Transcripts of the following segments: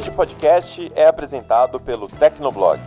Este podcast é apresentado pelo Tecnoblog.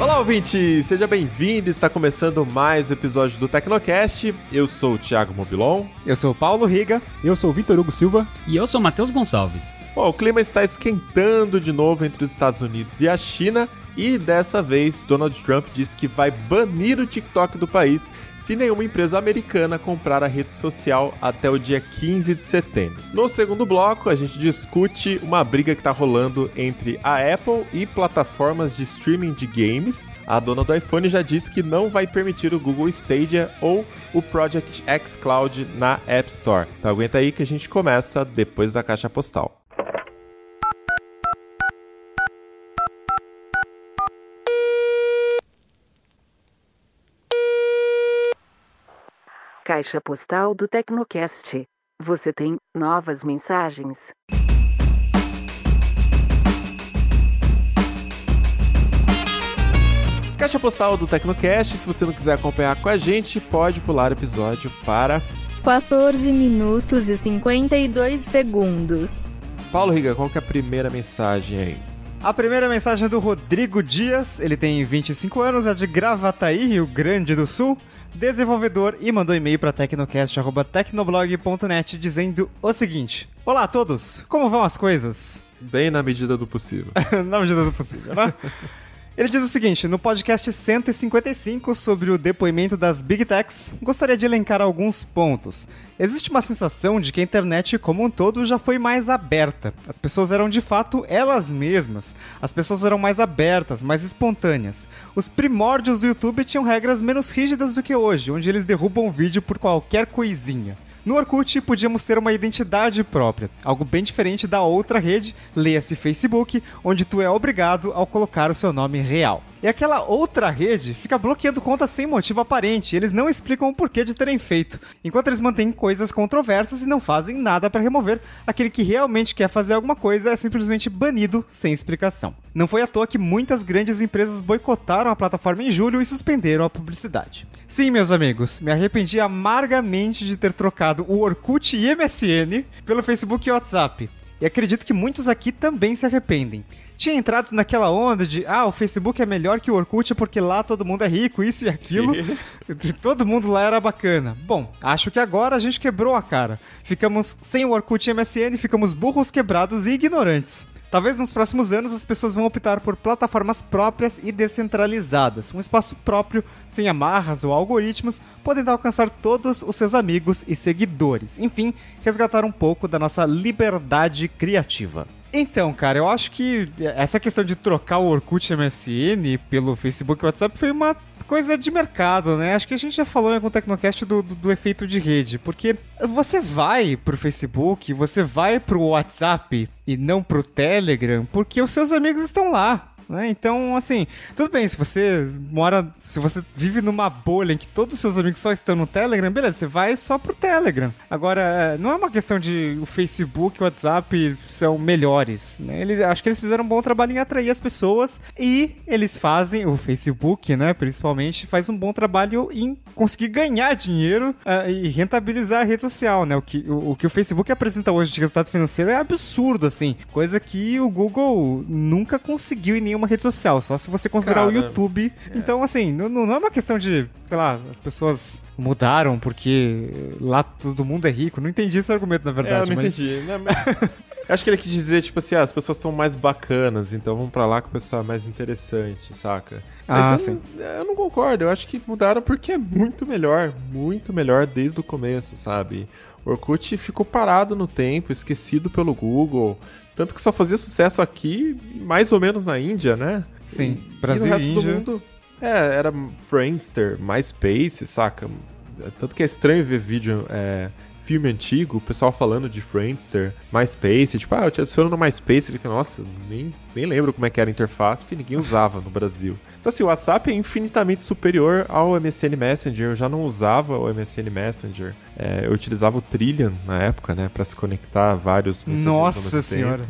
Olá, ouvinte! Seja bem-vindo! Está começando mais um episódio do Tecnocast. Eu sou o Thiago Mobilon. Eu sou o Paulo Riga. Eu sou o Vitor Hugo Silva. E eu sou o Matheus Gonçalves. Bom, o clima está esquentando de novo entre os Estados Unidos e a China. E dessa vez, Donald Trump disse que vai banir o TikTok do país se nenhuma empresa americana comprar a rede social até o dia 15 de setembro. No segundo bloco, a gente discute uma briga que está rolando entre a Apple e plataformas de streaming de games. A dona do iPhone já disse que não vai permitir o Google Stadia ou o Project X Cloud na App Store. Então aguenta aí que a gente começa depois da caixa postal. caixa postal do Tecnocast. Você tem novas mensagens. Caixa postal do Tecnocast. Se você não quiser acompanhar com a gente, pode pular o episódio para 14 minutos e 52 segundos. Paulo Riga, qual que é a primeira mensagem aí? A primeira mensagem é do Rodrigo Dias, ele tem 25 anos, é de Gravataí, Rio Grande do Sul, desenvolvedor e mandou e-mail para tecnocast@tecnoblog.net dizendo o seguinte: Olá a todos, como vão as coisas? Bem na medida do possível. na medida do possível, né? Ele diz o seguinte: no podcast 155 sobre o depoimento das Big Techs, gostaria de elencar alguns pontos. Existe uma sensação de que a internet como um todo já foi mais aberta. As pessoas eram de fato elas mesmas. As pessoas eram mais abertas, mais espontâneas. Os primórdios do YouTube tinham regras menos rígidas do que hoje, onde eles derrubam o vídeo por qualquer coisinha. No Orkut, podíamos ter uma identidade própria, algo bem diferente da outra rede, leia-se Facebook, onde tu é obrigado ao colocar o seu nome real. E aquela outra rede fica bloqueando contas sem motivo aparente, eles não explicam o porquê de terem feito, enquanto eles mantêm coisas controversas e não fazem nada para remover, aquele que realmente quer fazer alguma coisa é simplesmente banido sem explicação. Não foi à toa que muitas grandes empresas boicotaram a plataforma em julho e suspenderam a publicidade. Sim, meus amigos, me arrependi amargamente de ter trocado o Orkut e MSN pelo Facebook e WhatsApp. E acredito que muitos aqui também se arrependem. Tinha entrado naquela onda de, ah, o Facebook é melhor que o Orkut porque lá todo mundo é rico, isso e aquilo. todo mundo lá era bacana. Bom, acho que agora a gente quebrou a cara. Ficamos sem o Orkut e MSN, ficamos burros, quebrados e ignorantes. Talvez nos próximos anos as pessoas vão optar por plataformas próprias e descentralizadas, um espaço próprio, sem amarras ou algoritmos, podendo alcançar todos os seus amigos e seguidores. Enfim, resgatar um pouco da nossa liberdade criativa. Então, cara, eu acho que essa questão de trocar o Orkut MSN pelo Facebook e WhatsApp foi uma coisa de mercado, né? Acho que a gente já falou em algum Tecnocast do, do, do efeito de rede, porque você vai pro Facebook, você vai pro WhatsApp e não pro Telegram, porque os seus amigos estão lá. Né? Então, assim, tudo bem, se você mora, se você vive numa bolha em que todos os seus amigos só estão no Telegram, beleza, você vai só pro Telegram. Agora, é, não é uma questão de o Facebook e o WhatsApp são melhores, né? Eles, acho que eles fizeram um bom trabalho em atrair as pessoas e eles fazem, o Facebook, né, principalmente, faz um bom trabalho em conseguir ganhar dinheiro uh, e rentabilizar a rede social, né? O que o, o, que o Facebook apresenta hoje de resultado financeiro é absurdo, assim, coisa que o Google nunca conseguiu e nenhuma rede social, só se você considerar Cara, o YouTube. É. Então, assim, não, não, é uma questão de, sei lá, as pessoas mudaram porque lá todo mundo é rico. Não entendi esse argumento, na verdade. É, eu não mas... entendi. Não, né, mas... Acho que ele quis dizer, tipo assim, ah, as pessoas são mais bacanas, então vamos pra lá que o pessoal é mais interessante, saca? Ah, Mas eu, sim. eu não concordo, eu acho que mudaram porque é muito melhor, muito melhor desde o começo, sabe? O Orkut ficou parado no tempo, esquecido pelo Google, tanto que só fazia sucesso aqui, mais ou menos na Índia, né? Sim, e, Brasil e no resto Índia. do mundo. É, era Friendster, MySpace, saca? Tanto que é estranho ver vídeo é, filme antigo, o pessoal falando de Friendster, MySpace, tipo, ah, eu te adiciono no MySpace, ele fica, nossa, nem, nem lembro como é que era a interface, porque ninguém usava no Brasil. Então assim, o WhatsApp é infinitamente superior ao MSN Messenger, eu já não usava o MSN Messenger, é, eu utilizava o Trillian na época, né, para se conectar a vários Nossa senhora!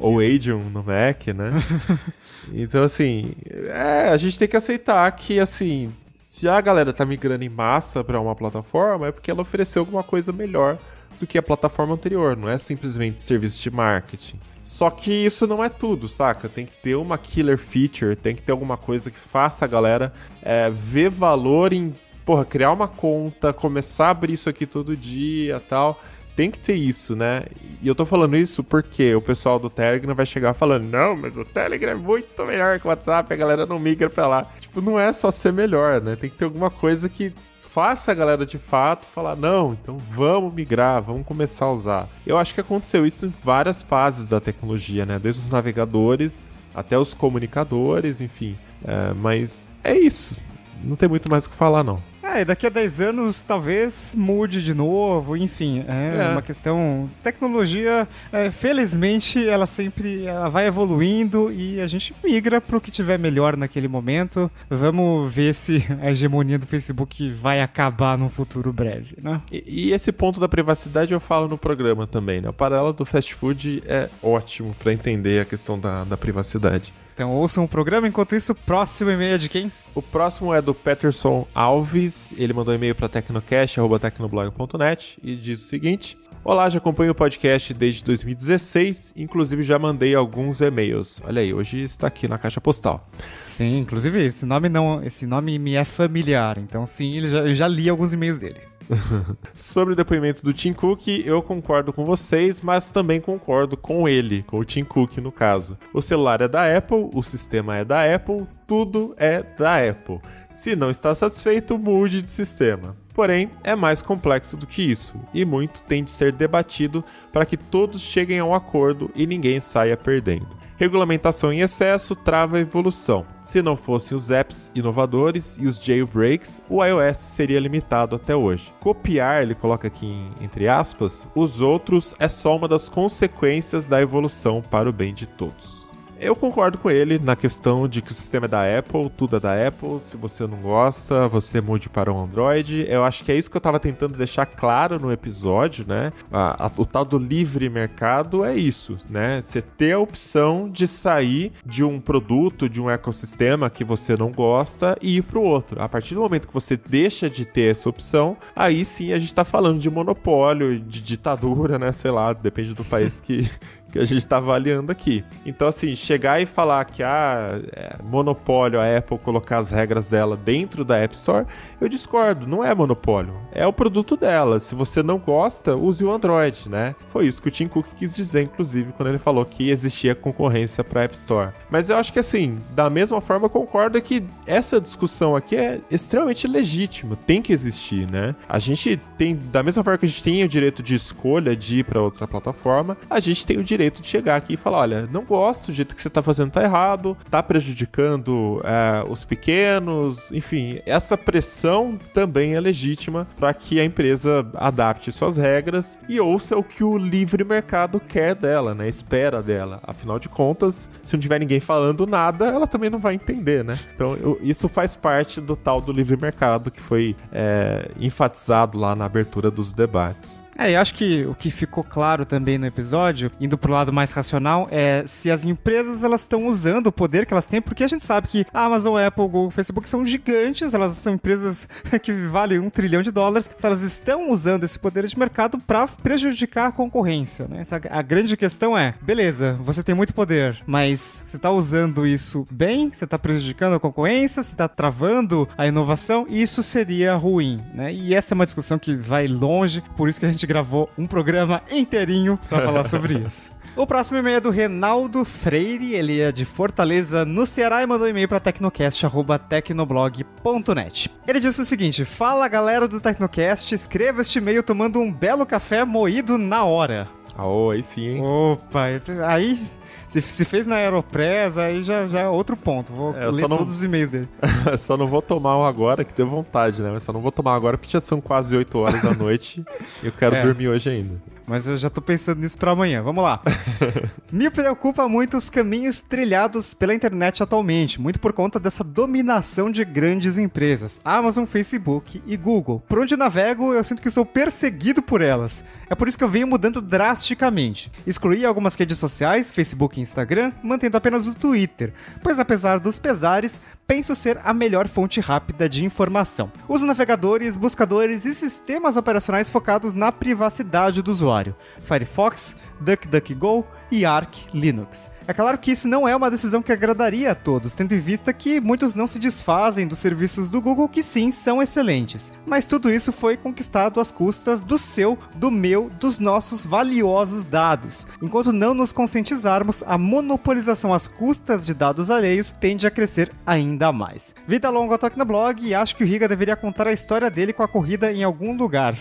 Ou Adium no Mac, né? então, assim, é, a gente tem que aceitar que, assim, se a galera tá migrando em massa para uma plataforma, é porque ela ofereceu alguma coisa melhor do que a plataforma anterior, não é simplesmente serviço de marketing. Só que isso não é tudo, saca? Tem que ter uma killer feature, tem que ter alguma coisa que faça a galera é, ver valor em, porra, criar uma conta, começar a abrir isso aqui todo dia tal tem que ter isso, né? E eu tô falando isso porque o pessoal do Telegram vai chegar falando: não, mas o Telegram é muito melhor que o WhatsApp, a galera não migra pra lá. Tipo, não é só ser melhor, né? Tem que ter alguma coisa que faça a galera de fato falar: não, então vamos migrar, vamos começar a usar. Eu acho que aconteceu isso em várias fases da tecnologia, né? Desde os navegadores até os comunicadores, enfim. É, mas é isso. Não tem muito mais o que falar, não. É, daqui a 10 anos talvez mude de novo, enfim, é, é. uma questão... Tecnologia, é, felizmente, ela sempre ela vai evoluindo e a gente migra para o que tiver melhor naquele momento. Vamos ver se a hegemonia do Facebook vai acabar num futuro breve, né? E, e esse ponto da privacidade eu falo no programa também, né? O paralelo do fast food é ótimo para entender a questão da, da privacidade. Então ouçam o programa. Enquanto isso, próximo e-mail é de quem? O próximo é do Peterson Alves. Ele mandou um e-mail para tecnocast.tecnoblog.net e diz o seguinte: Olá, já acompanho o podcast desde 2016, inclusive já mandei alguns e-mails. Olha aí, hoje está aqui na caixa postal. Sim, inclusive esse nome não, esse nome me é familiar, então sim, já, eu já li alguns e-mails dele. Sobre o depoimento do Tim Cook, eu concordo com vocês, mas também concordo com ele, com o Tim Cook no caso. O celular é da Apple, o sistema é da Apple, tudo é da Apple. Se não está satisfeito, mude de sistema. Porém, é mais complexo do que isso, e muito tem de ser debatido para que todos cheguem a um acordo e ninguém saia perdendo. Regulamentação em excesso trava a evolução. Se não fossem os apps inovadores e os jailbreaks, o iOS seria limitado até hoje. Copiar, ele coloca aqui entre aspas, os outros é só uma das consequências da evolução para o bem de todos. Eu concordo com ele na questão de que o sistema é da Apple, tudo é da Apple. Se você não gosta, você mude para um Android. Eu acho que é isso que eu estava tentando deixar claro no episódio, né? A, a, o tal do livre mercado é isso, né? Você ter a opção de sair de um produto, de um ecossistema que você não gosta e ir para o outro. A partir do momento que você deixa de ter essa opção, aí sim a gente está falando de monopólio, de ditadura, né? Sei lá, depende do país que, que a gente está avaliando aqui. Então, assim, chegar e falar que ah, é monopólio a Apple colocar as regras dela dentro da App Store, eu discordo, não é monopólio. É o produto dela. Se você não gosta, use o Android, né? Foi isso que o Tim Cook quis dizer, inclusive, quando ele falou que existia concorrência para a App Store. Mas eu acho que, assim, da mesma forma, eu concordo que essa discussão aqui é extremamente legítima, tem que existir, né? A gente tem, da mesma forma que a gente tem o direito de escolha de ir para outra plataforma, a gente tem o direito de chegar aqui e falar: olha, não gosto, o jeito que você está fazendo tá errado, tá prejudicando é, os pequenos, enfim, essa pressão também é legítima para que a empresa adapte suas regras e ouça o que o livre mercado quer dela, né? Espera dela. Afinal de contas, se não tiver ninguém falando nada, ela também não vai entender, né? Então, eu, isso faz parte do tal do livre mercado que foi é, enfatizado lá na abertura dos debates. É, eu acho que o que ficou claro também no episódio, indo pro lado mais racional, é se as empresas elas estão usando o poder que elas têm, porque a gente sabe que a Amazon, Apple, Google, Facebook são gigantes, elas são empresas que valem um trilhão de dólares, se elas estão usando esse poder de mercado para prejudicar a concorrência, né? Essa, é a grande questão é, beleza, você tem muito poder, mas você tá usando isso bem? Você tá prejudicando a concorrência? Você tá travando a inovação? Isso seria ruim, né? E essa é uma discussão que vai longe, por isso que a gente gravou um programa inteirinho para falar sobre isso. O próximo e-mail é do Renaldo Freire, ele é de Fortaleza, no Ceará, e mandou um e-mail para tecnocast.tecnoblog.net. Ele disse o seguinte: Fala galera do Tecnocast, escreva este e-mail tomando um belo café moído na hora. Ah, oh, aí sim, hein? Opa, aí se, se fez na Aeropress, aí já, já é outro ponto. Vou é, ler não... todos os e-mails dele. só não vou tomar um agora, que deu vontade, né? Mas só não vou tomar agora porque já são quase 8 horas da noite e eu quero é. dormir hoje ainda. Mas eu já tô pensando nisso para amanhã. Vamos lá. Me preocupa muito os caminhos trilhados pela internet atualmente, muito por conta dessa dominação de grandes empresas, Amazon, Facebook e Google. Por onde navego, eu sinto que sou perseguido por elas. É por isso que eu venho mudando drasticamente. Excluí algumas redes sociais, Facebook e Instagram, mantendo apenas o Twitter, pois apesar dos pesares, penso ser a melhor fonte rápida de informação. Uso navegadores, buscadores e sistemas operacionais focados na privacidade do usuário: Firefox, DuckDuckGo e Arch Linux. É claro que isso não é uma decisão que agradaria a todos, tendo em vista que muitos não se desfazem dos serviços do Google que sim são excelentes. Mas tudo isso foi conquistado às custas do seu, do meu, dos nossos valiosos dados. Enquanto não nos conscientizarmos, a monopolização às custas de dados alheios tende a crescer ainda mais. Vida longa toque na blog e acho que o Riga deveria contar a história dele com a corrida em algum lugar.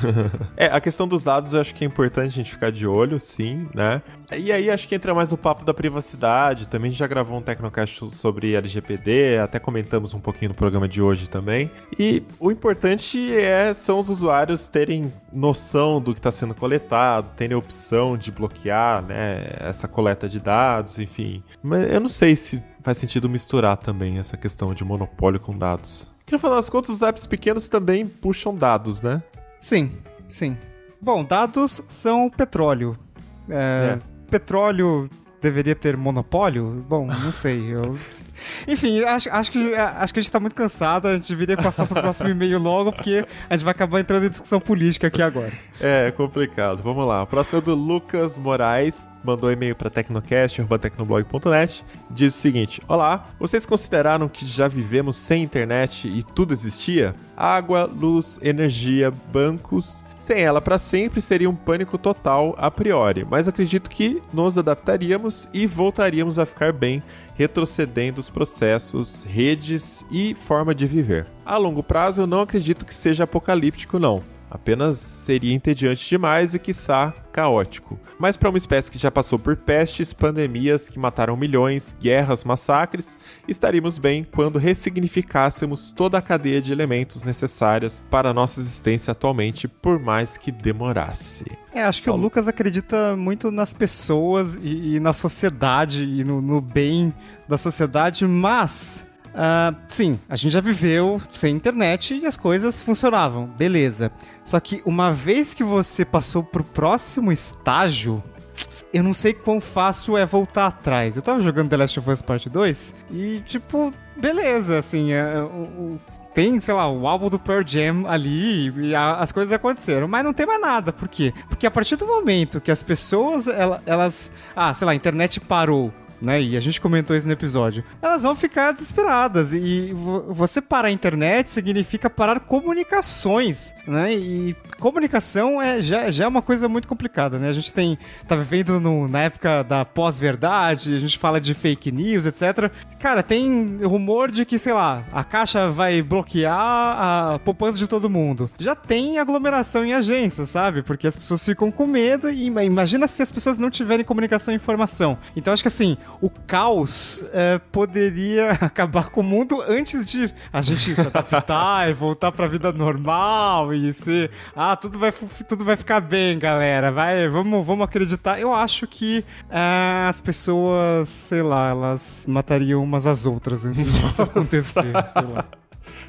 é, a questão dos dados eu acho que é importante a gente ficar de olho, sim, né? E aí acho que entra mais o papo da privacidade, também a gente já gravou um Tecnocast sobre LGPD, até comentamos um pouquinho no programa de hoje também. E o importante é são os usuários terem noção do que está sendo coletado, terem a opção de bloquear né, essa coleta de dados, enfim. Mas eu não sei se faz sentido misturar também essa questão de monopólio com dados. Porque no final das contas, os apps pequenos também puxam dados, né? Sim, sim. Bom, dados são petróleo. É, é. Petróleo deveria ter monopólio? Bom, não sei. Eu... Enfim, acho, acho, que, é, acho que a gente tá muito cansado, a gente deveria passar pro próximo e-mail logo, porque a gente vai acabar entrando em discussão política aqui agora. É, é complicado. Vamos lá. O próximo é do Lucas Moraes, mandou e-mail para tecnocast.tecnoblog.net. Diz o seguinte: Olá, vocês consideraram que já vivemos sem internet e tudo existia? Água, luz, energia, bancos sem ela para sempre seria um pânico total a priori, mas acredito que nos adaptaríamos e voltaríamos a ficar bem, retrocedendo os processos, redes e forma de viver. A longo prazo, eu não acredito que seja apocalíptico, não Apenas seria entediante demais e, quiçá, caótico. Mas para uma espécie que já passou por pestes, pandemias que mataram milhões, guerras, massacres, estaríamos bem quando ressignificássemos toda a cadeia de elementos necessárias para a nossa existência atualmente, por mais que demorasse. É, acho que Paulo. o Lucas acredita muito nas pessoas e, e na sociedade e no, no bem da sociedade, mas Uh, sim, a gente já viveu sem internet e as coisas funcionavam, beleza. Só que uma vez que você passou pro próximo estágio, eu não sei quão fácil é voltar atrás. Eu tava jogando The Last of Us Part 2 e, tipo, beleza, assim, é, é, tem, sei lá, o álbum do Pearl Jam ali e a, as coisas aconteceram, mas não tem mais nada. Por quê? Porque a partir do momento que as pessoas, elas, elas ah, sei lá, a internet parou né? E a gente comentou isso no episódio. Elas vão ficar desesperadas. E você parar a internet significa parar comunicações, né? E comunicação é, já, já é uma coisa muito complicada, né? A gente tem. tá vivendo no, na época da pós-verdade, a gente fala de fake news, etc. Cara, tem rumor de que, sei lá, a caixa vai bloquear a poupança de todo mundo. Já tem aglomeração em agências, sabe? Porque as pessoas ficam com medo e imagina se as pessoas não tiverem comunicação e informação. Então acho que assim, o caos é, poderia acabar com o mundo antes de a gente se adaptar e voltar para a vida normal e ah, tudo vai, tudo vai ficar bem, galera, vai, vamos, vamos acreditar. Eu acho que é, as pessoas, sei lá, elas matariam umas às outras antes disso acontecer, sei lá.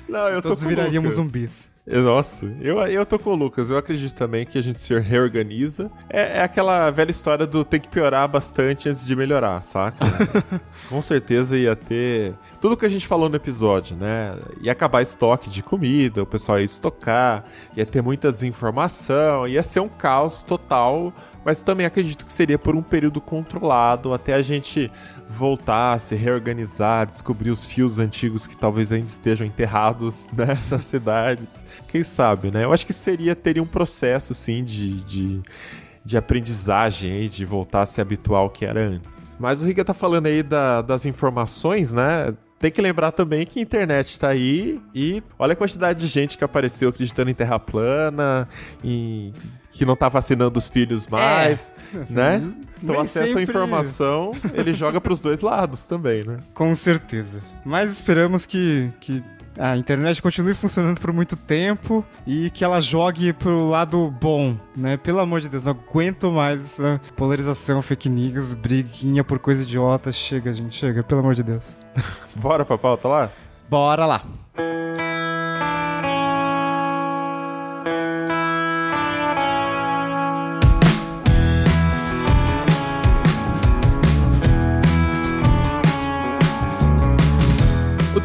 Não, eu Todos tô viraríamos Lucas. zumbis. Nossa, eu, eu tô com o Lucas. Eu acredito também que a gente se reorganiza. É, é aquela velha história do tem que piorar bastante antes de melhorar, saca? com certeza ia ter tudo que a gente falou no episódio, né? Ia acabar estoque de comida, o pessoal ia estocar, ia ter muita desinformação, ia ser um caos total, mas também acredito que seria por um período controlado até a gente voltar, se reorganizar, descobrir os fios antigos que talvez ainda estejam enterrados né, nas cidades. Quem sabe, né? Eu acho que seria teria um processo, sim, de, de de aprendizagem aí, de voltar a se habituar ao que era antes. Mas o Riga tá falando aí da, das informações, né? Tem que lembrar também que a internet tá aí e olha a quantidade de gente que apareceu acreditando em terra plana, e que não tá vacinando os filhos é. mais, é. né? Então Nem acesso sempre... à informação, ele joga para os dois lados também, né? Com certeza. Mas esperamos que, que a internet continue funcionando por muito tempo e que ela jogue pro lado bom, né? Pelo amor de Deus, não aguento mais essa polarização, fake news, briguinha por coisa idiota. Chega, gente, chega, pelo amor de Deus. Bora pra pauta lá? Bora lá.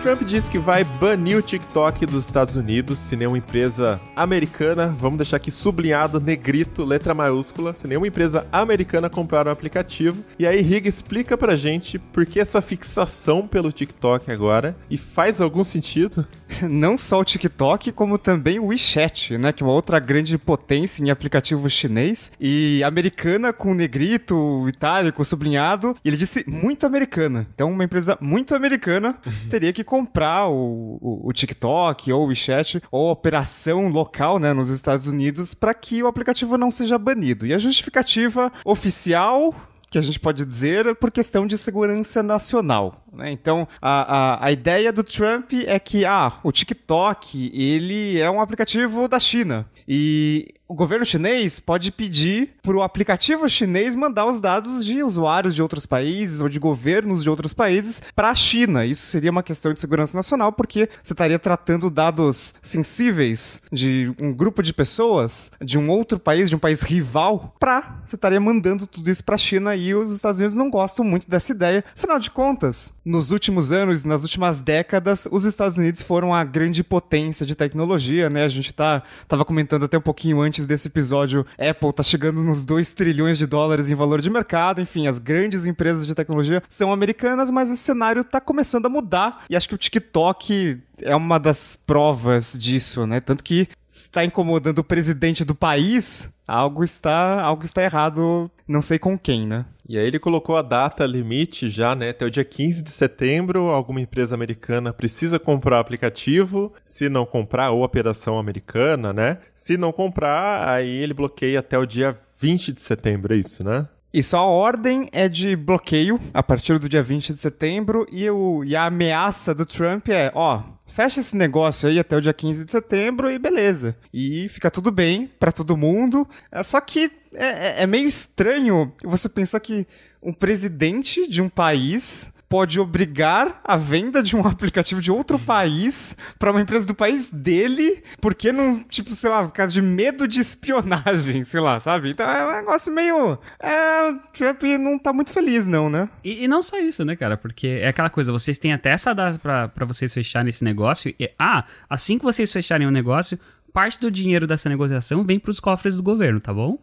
Trump diz que vai banir o TikTok dos Estados Unidos, se nenhuma empresa americana, vamos deixar aqui sublinhado, negrito, letra maiúscula, se nenhuma empresa americana comprar o um aplicativo. E aí, Riga explica pra gente por que essa fixação pelo TikTok agora e faz algum sentido? Não só o TikTok, como também o WeChat, né, que é uma outra grande potência em aplicativo chinês e americana com negrito, itálico, sublinhado. E ele disse muito americana. Então, uma empresa muito americana teria que comprar o, o, o TikTok ou o WeChat ou operação local né, nos Estados Unidos para que o aplicativo não seja banido. E a justificativa oficial que a gente pode dizer é por questão de segurança nacional. Né? Então, a, a, a, ideia do Trump é que ah, o TikTok ele é um aplicativo da China. E o governo chinês pode pedir para o aplicativo chinês mandar os dados de usuários de outros países ou de governos de outros países para a China. Isso seria uma questão de segurança nacional, porque você estaria tratando dados sensíveis de um grupo de pessoas de um outro país, de um país rival, para você estaria mandando tudo isso para a China e os Estados Unidos não gostam muito dessa ideia. Afinal de contas, nos últimos anos, nas últimas décadas, os Estados Unidos foram a grande potência de tecnologia, né? A gente tá tava comentando até um pouquinho antes antes desse episódio, Apple tá chegando nos 2 trilhões de dólares em valor de mercado. Enfim, as grandes empresas de tecnologia são americanas, mas esse cenário tá começando a mudar. E acho que o TikTok é uma das provas disso, né? Tanto que está incomodando o presidente do país, algo está, algo está errado, não sei com quem, né? E aí ele colocou a data limite já, né? Até o dia 15 de setembro, alguma empresa americana precisa comprar o aplicativo. Se não comprar, ou operação americana, né? Se não comprar, aí ele bloqueia até o dia 20 de setembro, é isso, né? Isso, a ordem é de bloqueio a partir do dia 20 de setembro e, o, e a ameaça do Trump é, ó, fecha esse negócio aí até o dia 15 de setembro e beleza. E fica tudo bem para todo mundo. É só que é, é, é meio estranho você pensar que um presidente de um país pode obrigar a venda de um aplicativo de outro país para uma empresa do país dele, porque não, tipo, sei lá, por causa de medo de espionagem, sei lá, sabe? Então é um negócio meio. É, o Trump não tá muito feliz, não, né? E, e, não só isso, né, cara? Porque é aquela coisa, vocês têm até essa data para vocês fecharem esse negócio. E, ah, assim que vocês fecharem o um negócio, parte do dinheiro dessa negociação vem para os cofres do governo, tá bom?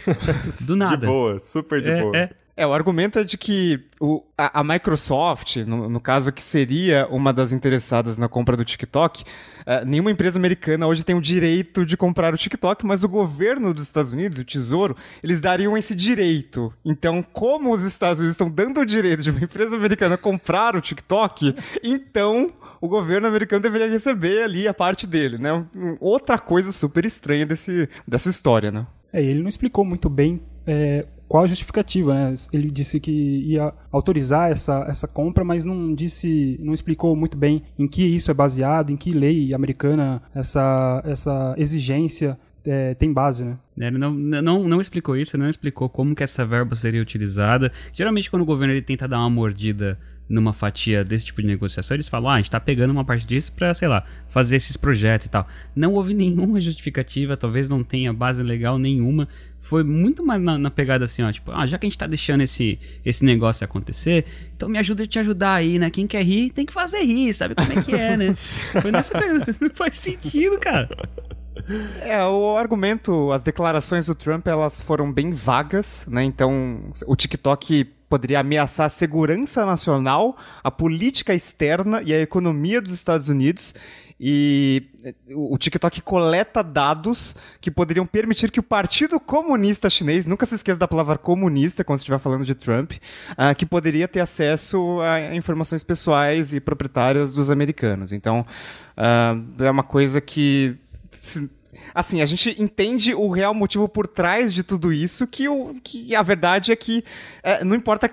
do nada. De boa, super de é, boa. É. É, o argumento é de que o, a, a Microsoft, no, no, caso que seria uma das interessadas na compra do TikTok, uh, nenhuma empresa americana hoje tem o direito de comprar o TikTok, mas o governo dos Estados Unidos, o Tesouro, eles dariam esse direito. Então, como os Estados Unidos estão dando o direito de uma empresa americana comprar o TikTok, então o governo americano deveria receber ali a parte dele, né? Outra coisa super estranha desse, dessa história, né? É, ele não explicou muito bem é, qual a justificativa, né? Ele disse que ia autorizar essa, essa compra, mas não disse, não explicou muito bem em que isso é baseado, em que lei americana essa, essa exigência é, tem base, né? É, ele não, não, não explicou isso, não explicou como que essa verba seria utilizada. Geralmente quando o governo ele tenta dar uma mordida numa fatia desse tipo de negociação, eles falam, ah, a gente tá pegando uma parte disso para sei lá, fazer esses projetos e tal. Não houve nenhuma justificativa, talvez não tenha base legal nenhuma, foi muito mais na, na, pegada assim, ó, tipo, ah, já que a gente tá deixando esse, esse negócio acontecer, então me ajuda a te ajudar aí, né? Quem quer rir, tem que fazer rir, sabe como é que é, né? Foi nessa pegada, não faz sentido, cara. É, o argumento, as declarações do Trump, elas foram bem vagas, né? Então, o TikTok poderia ameaçar a segurança nacional, a política externa e a economia dos Estados Unidos. E eh, o TikTok coleta dados que poderiam permitir que o Partido Comunista Chinês, nunca se esqueça da palavra comunista quando estiver falando de Trump, uh, que poderia ter acesso a informações pessoais e proprietárias dos americanos. Então, uh, é uma coisa que. Se, assim, a gente entende o real motivo por trás de tudo isso, que, o, que a verdade é que é, não importa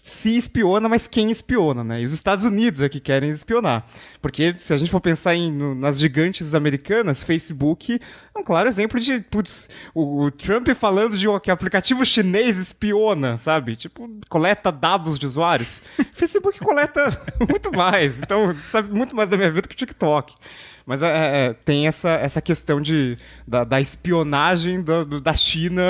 se espiona, mas quem espiona, né? E os Estados Unidos é que querem espionar. Porque se a gente for pensar em, no, nas gigantes americanas, Facebook é um claro exemplo de, putz, o, o Trump falando de que aplicativo chinês espiona, sabe? Tipo, coleta dados de usuários. Facebook coleta muito mais, então sabe muito mais da minha vida que o TikTok. Mas é, é, é tem essa, essa questão de, da, da espionagem da, da China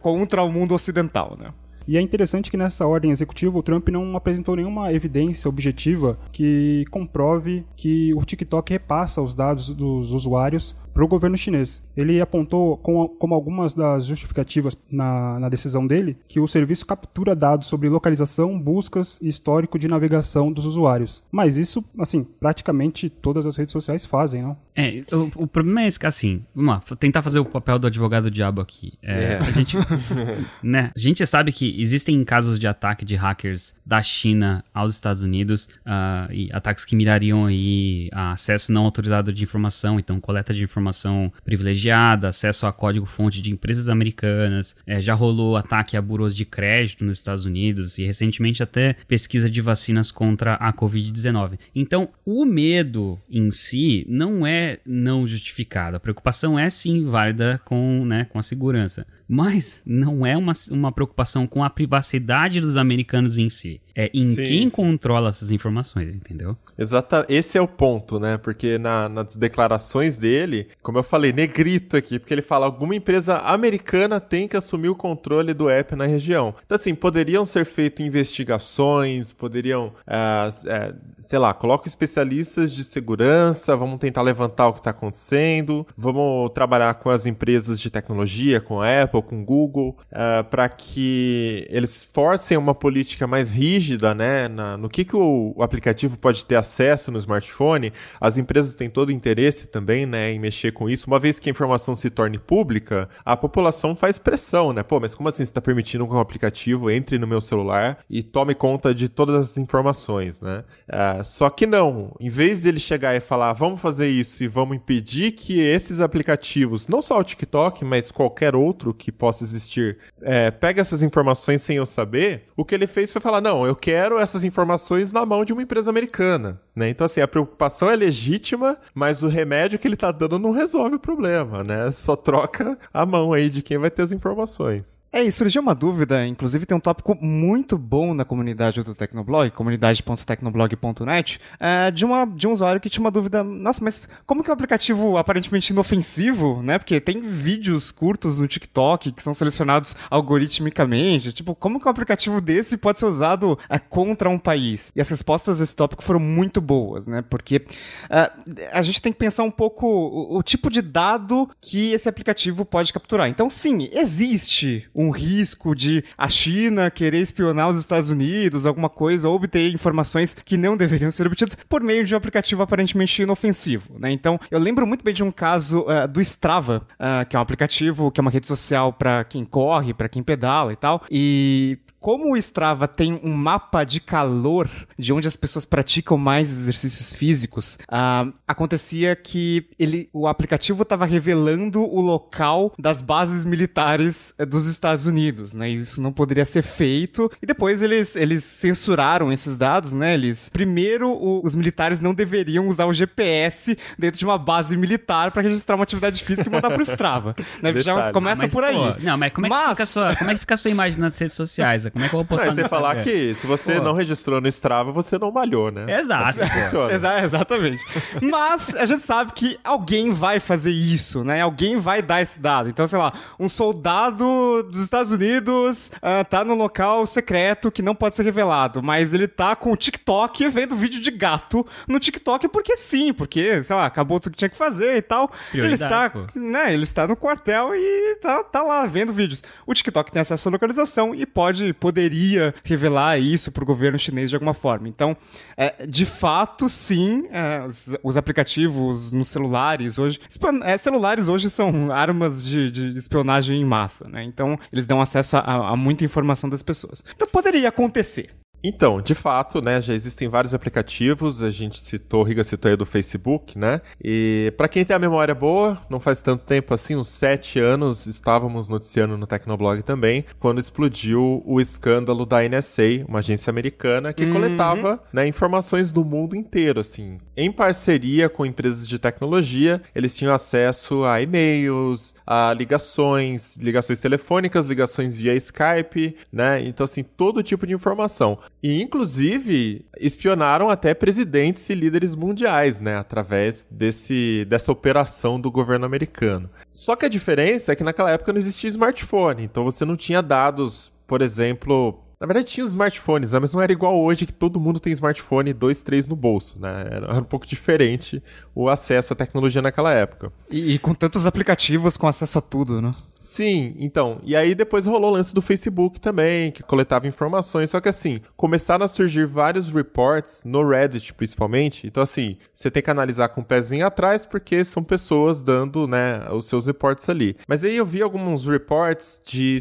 contra o mundo ocidental, né? E é interessante que nessa ordem executiva o Trump não apresentou nenhuma evidência objetiva que comprove que o TikTok repassa os dados dos usuários para o governo chinês. Ele apontou como com algumas das justificativas na, na decisão dele que o serviço captura dados sobre localização, buscas e histórico de navegação dos usuários. Mas isso, assim, praticamente todas as redes sociais fazem, não? É, o, o problema é esse que, assim, vamos lá, tentar fazer o papel do advogado diabo aqui. É, é. a, gente, né, a gente sabe que existem casos de ataque de hackers da China aos Estados Unidos, uh, e ataques que mirariam aí a acesso não autorizado de informação, então coleta de informação informação privilegiada, acesso a código-fonte de empresas americanas, é, já rolou ataque a burros de crédito nos Estados Unidos e recentemente até pesquisa de vacinas contra a Covid-19. Então, o medo em si não é não justificado. A preocupação é sim válida com, né, com a segurança mas não é uma, uma preocupação com a privacidade dos americanos em si. É em sim, quem sim. controla essas informações, entendeu? Exata, esse é o ponto, né? Porque na, nas declarações dele, como eu falei, negrito aqui, porque ele fala alguma empresa americana tem que assumir o controle do app na região. Então, assim, poderiam ser feitas investigações, poderiam, é, é, sei lá, coloca especialistas de segurança, vamos tentar levantar o que está acontecendo, vamos trabalhar com as empresas de tecnologia, com a Apple, com o Google, uh, ah, para que eles forcem uma política mais rígida né, na, no que, que o, o, aplicativo pode ter acesso no smartphone. As empresas têm todo interesse também né, em mexer com isso. Uma vez que a informação se torne pública, a população faz pressão, né? Pô, mas como assim você está permitindo que um aplicativo entre no meu celular e tome conta de todas as informações, né? Uh, só que não. Em vez de ele chegar e falar, vamos fazer isso e vamos impedir que esses aplicativos, não só o TikTok, mas qualquer outro que possa existir, é, pega essas informações sem eu saber, o que ele fez foi falar: não, eu quero essas informações na mão de uma empresa americana. Né? Então, assim, a preocupação é legítima, mas o remédio que ele está dando não resolve o problema, né? Só troca a mão aí de quem vai ter as informações. É, e surgiu uma dúvida, inclusive tem um tópico muito bom na comunidade do Tecnoblog, comunidade.tecnoblog.net, é, de, de um usuário que tinha uma dúvida, nossa, mas como que é um aplicativo aparentemente inofensivo, né? Porque tem vídeos curtos no TikTok que são selecionados algoritmicamente, tipo, como que um aplicativo desse pode ser usado é, contra um país? E as respostas desse tópico foram muito boas, né? Porque é, a gente tem que pensar um pouco o, o tipo de dado que esse aplicativo pode capturar. Então, sim, existe um um risco de a China querer espionar os Estados Unidos, alguma coisa, ou obter informações que não deveriam ser obtidas por meio de um aplicativo aparentemente inofensivo, né? Então, eu lembro muito bem de um caso uh, do Strava, uh, que é um aplicativo, que é uma rede social para quem corre, para quem pedala e tal. E como o Strava tem um mapa de calor de onde as pessoas praticam mais exercícios físicos, uh, acontecia que ele, o aplicativo estava revelando o local das bases militares eh, dos Estados Estados Unidos, né? Isso não poderia ser feito. E depois eles, eles censuraram esses dados, né? Eles primeiro o, os militares não deveriam usar o GPS dentro de uma base militar para registrar uma atividade física e mandar pro Strava, né? Já começa mas, por aí. Pô, não, mas como é que fica sua, como é que fica a sua imagem nas redes sociais? É, como é que eu vou postar? Não, você falar que se você pô. não registrou no Strava, você não malhou, né? Exato. Assim funciona. Exa exatamente. mas a gente sabe que alguém vai fazer isso, né? Alguém vai dar esse dado. Então, sei lá, um soldado dos Estados Unidos uh, tá num local secreto que não pode ser revelado, mas ele tá com o TikTok vendo vídeo de gato no TikTok porque sim, porque, sei lá, acabou tudo que tinha que fazer e tal. Ele está, né, ele está no quartel e tá, tá lá vendo vídeos. O TikTok tem acesso à localização e pode, poderia revelar isso pro governo chinês de alguma forma. Então, é, de fato, sim, é, os, os, aplicativos nos celulares hoje, é, celulares hoje são armas de, de espionagem em massa, né? Então, eles dão acesso a, a, muita informação das pessoas. Então poderia acontecer então, de fato, né, já existem vários aplicativos, a gente citou, o Riga citou aí do Facebook, né? E para quem tem a memória boa, não faz tanto tempo assim, uns sete anos, estávamos noticiando no Tecnoblog também, quando explodiu o escândalo da NSA, uma agência americana que uhum. coletava né, informações do mundo inteiro, assim. Em parceria com empresas de tecnologia, eles tinham acesso a e-mails, a ligações, ligações telefônicas, ligações via Skype, né? Então, assim, todo tipo de informação. E, inclusive, espionaram até presidentes e líderes mundiais, né? Através desse, dessa operação do governo americano. Só que a diferença é que naquela época não existia smartphone, então você não tinha dados, por exemplo, na verdade, tinha os smartphones, né? mas não era igual hoje que todo mundo tem smartphone 2, 3 no bolso, né? Era um pouco diferente o acesso à tecnologia naquela época. E, e com tantos aplicativos com acesso a tudo, né? Sim, então. E aí depois rolou o lance do Facebook também, que coletava informações. Só que assim, começaram a surgir vários reports no Reddit, principalmente. Então, assim, você tem que analisar com o um pezinho atrás, porque são pessoas dando, né, os seus reports ali. Mas aí eu vi alguns reports de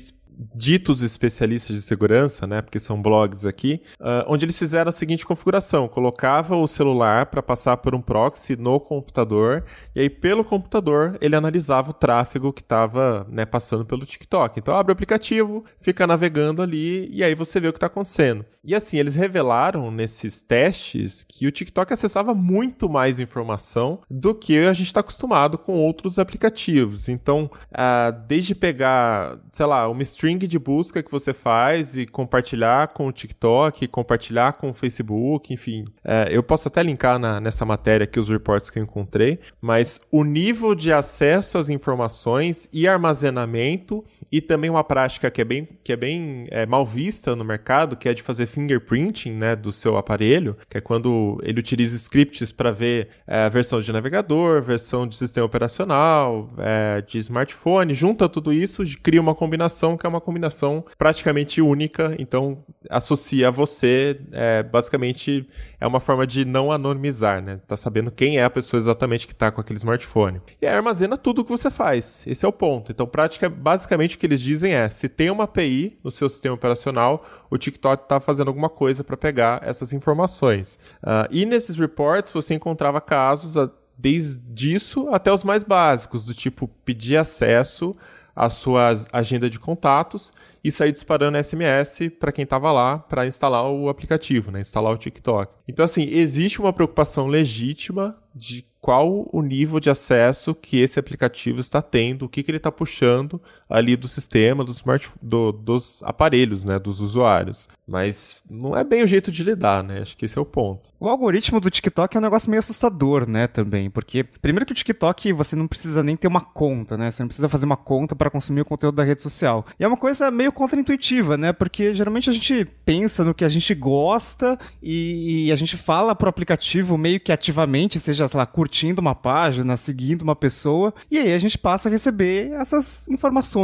ditos especialistas de segurança, né, porque são blogs aqui, uh, onde eles fizeram a seguinte configuração: colocava o celular para passar por um proxy no computador e aí pelo computador ele analisava o tráfego que estava né, passando pelo TikTok. Então abre o aplicativo, fica navegando ali e aí você vê o que está acontecendo. E assim eles revelaram nesses testes que o TikTok acessava muito mais informação do que a gente está acostumado com outros aplicativos. Então, uh, desde pegar, sei lá, uma string de busca que você faz e compartilhar com o TikTok, compartilhar com o Facebook, enfim. É, eu posso até linkar na, nessa matéria aqui os reports que eu encontrei, mas o nível de acesso às informações e armazenamento e também uma prática que é bem, que é bem é, mal vista no mercado, que é de fazer fingerprinting né, do seu aparelho, que é quando ele utiliza scripts para ver é, a versão de navegador, versão de sistema operacional, é, de smartphone, junta tudo isso cria uma combinação que é uma combinação praticamente única, então associa a você, é, basicamente é uma forma de não anonimizar, né? Tá sabendo quem é a pessoa exatamente que está com aquele smartphone. E armazena tudo o que você faz, esse é o ponto. Então, prática é basicamente que eles dizem é: se tem uma API no seu sistema operacional, o TikTok está fazendo alguma coisa para pegar essas informações. Uh, e nesses reports você encontrava casos a, desde isso até os mais básicos, do tipo pedir acesso à sua agenda de contatos e sair disparando SMS para quem estava lá para instalar o aplicativo, né? instalar o TikTok. Então, assim, existe uma preocupação legítima de qual o nível de acesso que esse aplicativo está tendo, o que, que ele está puxando, ali do sistema, do smart, do, dos aparelhos, né, dos usuários. Mas não é bem o jeito de lidar, né? Acho que esse é o ponto. O algoritmo do TikTok é um negócio meio assustador, né, também, porque primeiro que o TikTok você não precisa nem ter uma conta, né? Você não precisa fazer uma conta para consumir o conteúdo da rede social. E é uma coisa meio contraintuitiva, né? Porque geralmente a gente pensa no que a gente gosta e, e a gente fala pro aplicativo meio que ativamente, seja, sei lá, curtindo uma página, seguindo uma pessoa, e aí a gente passa a receber essas informações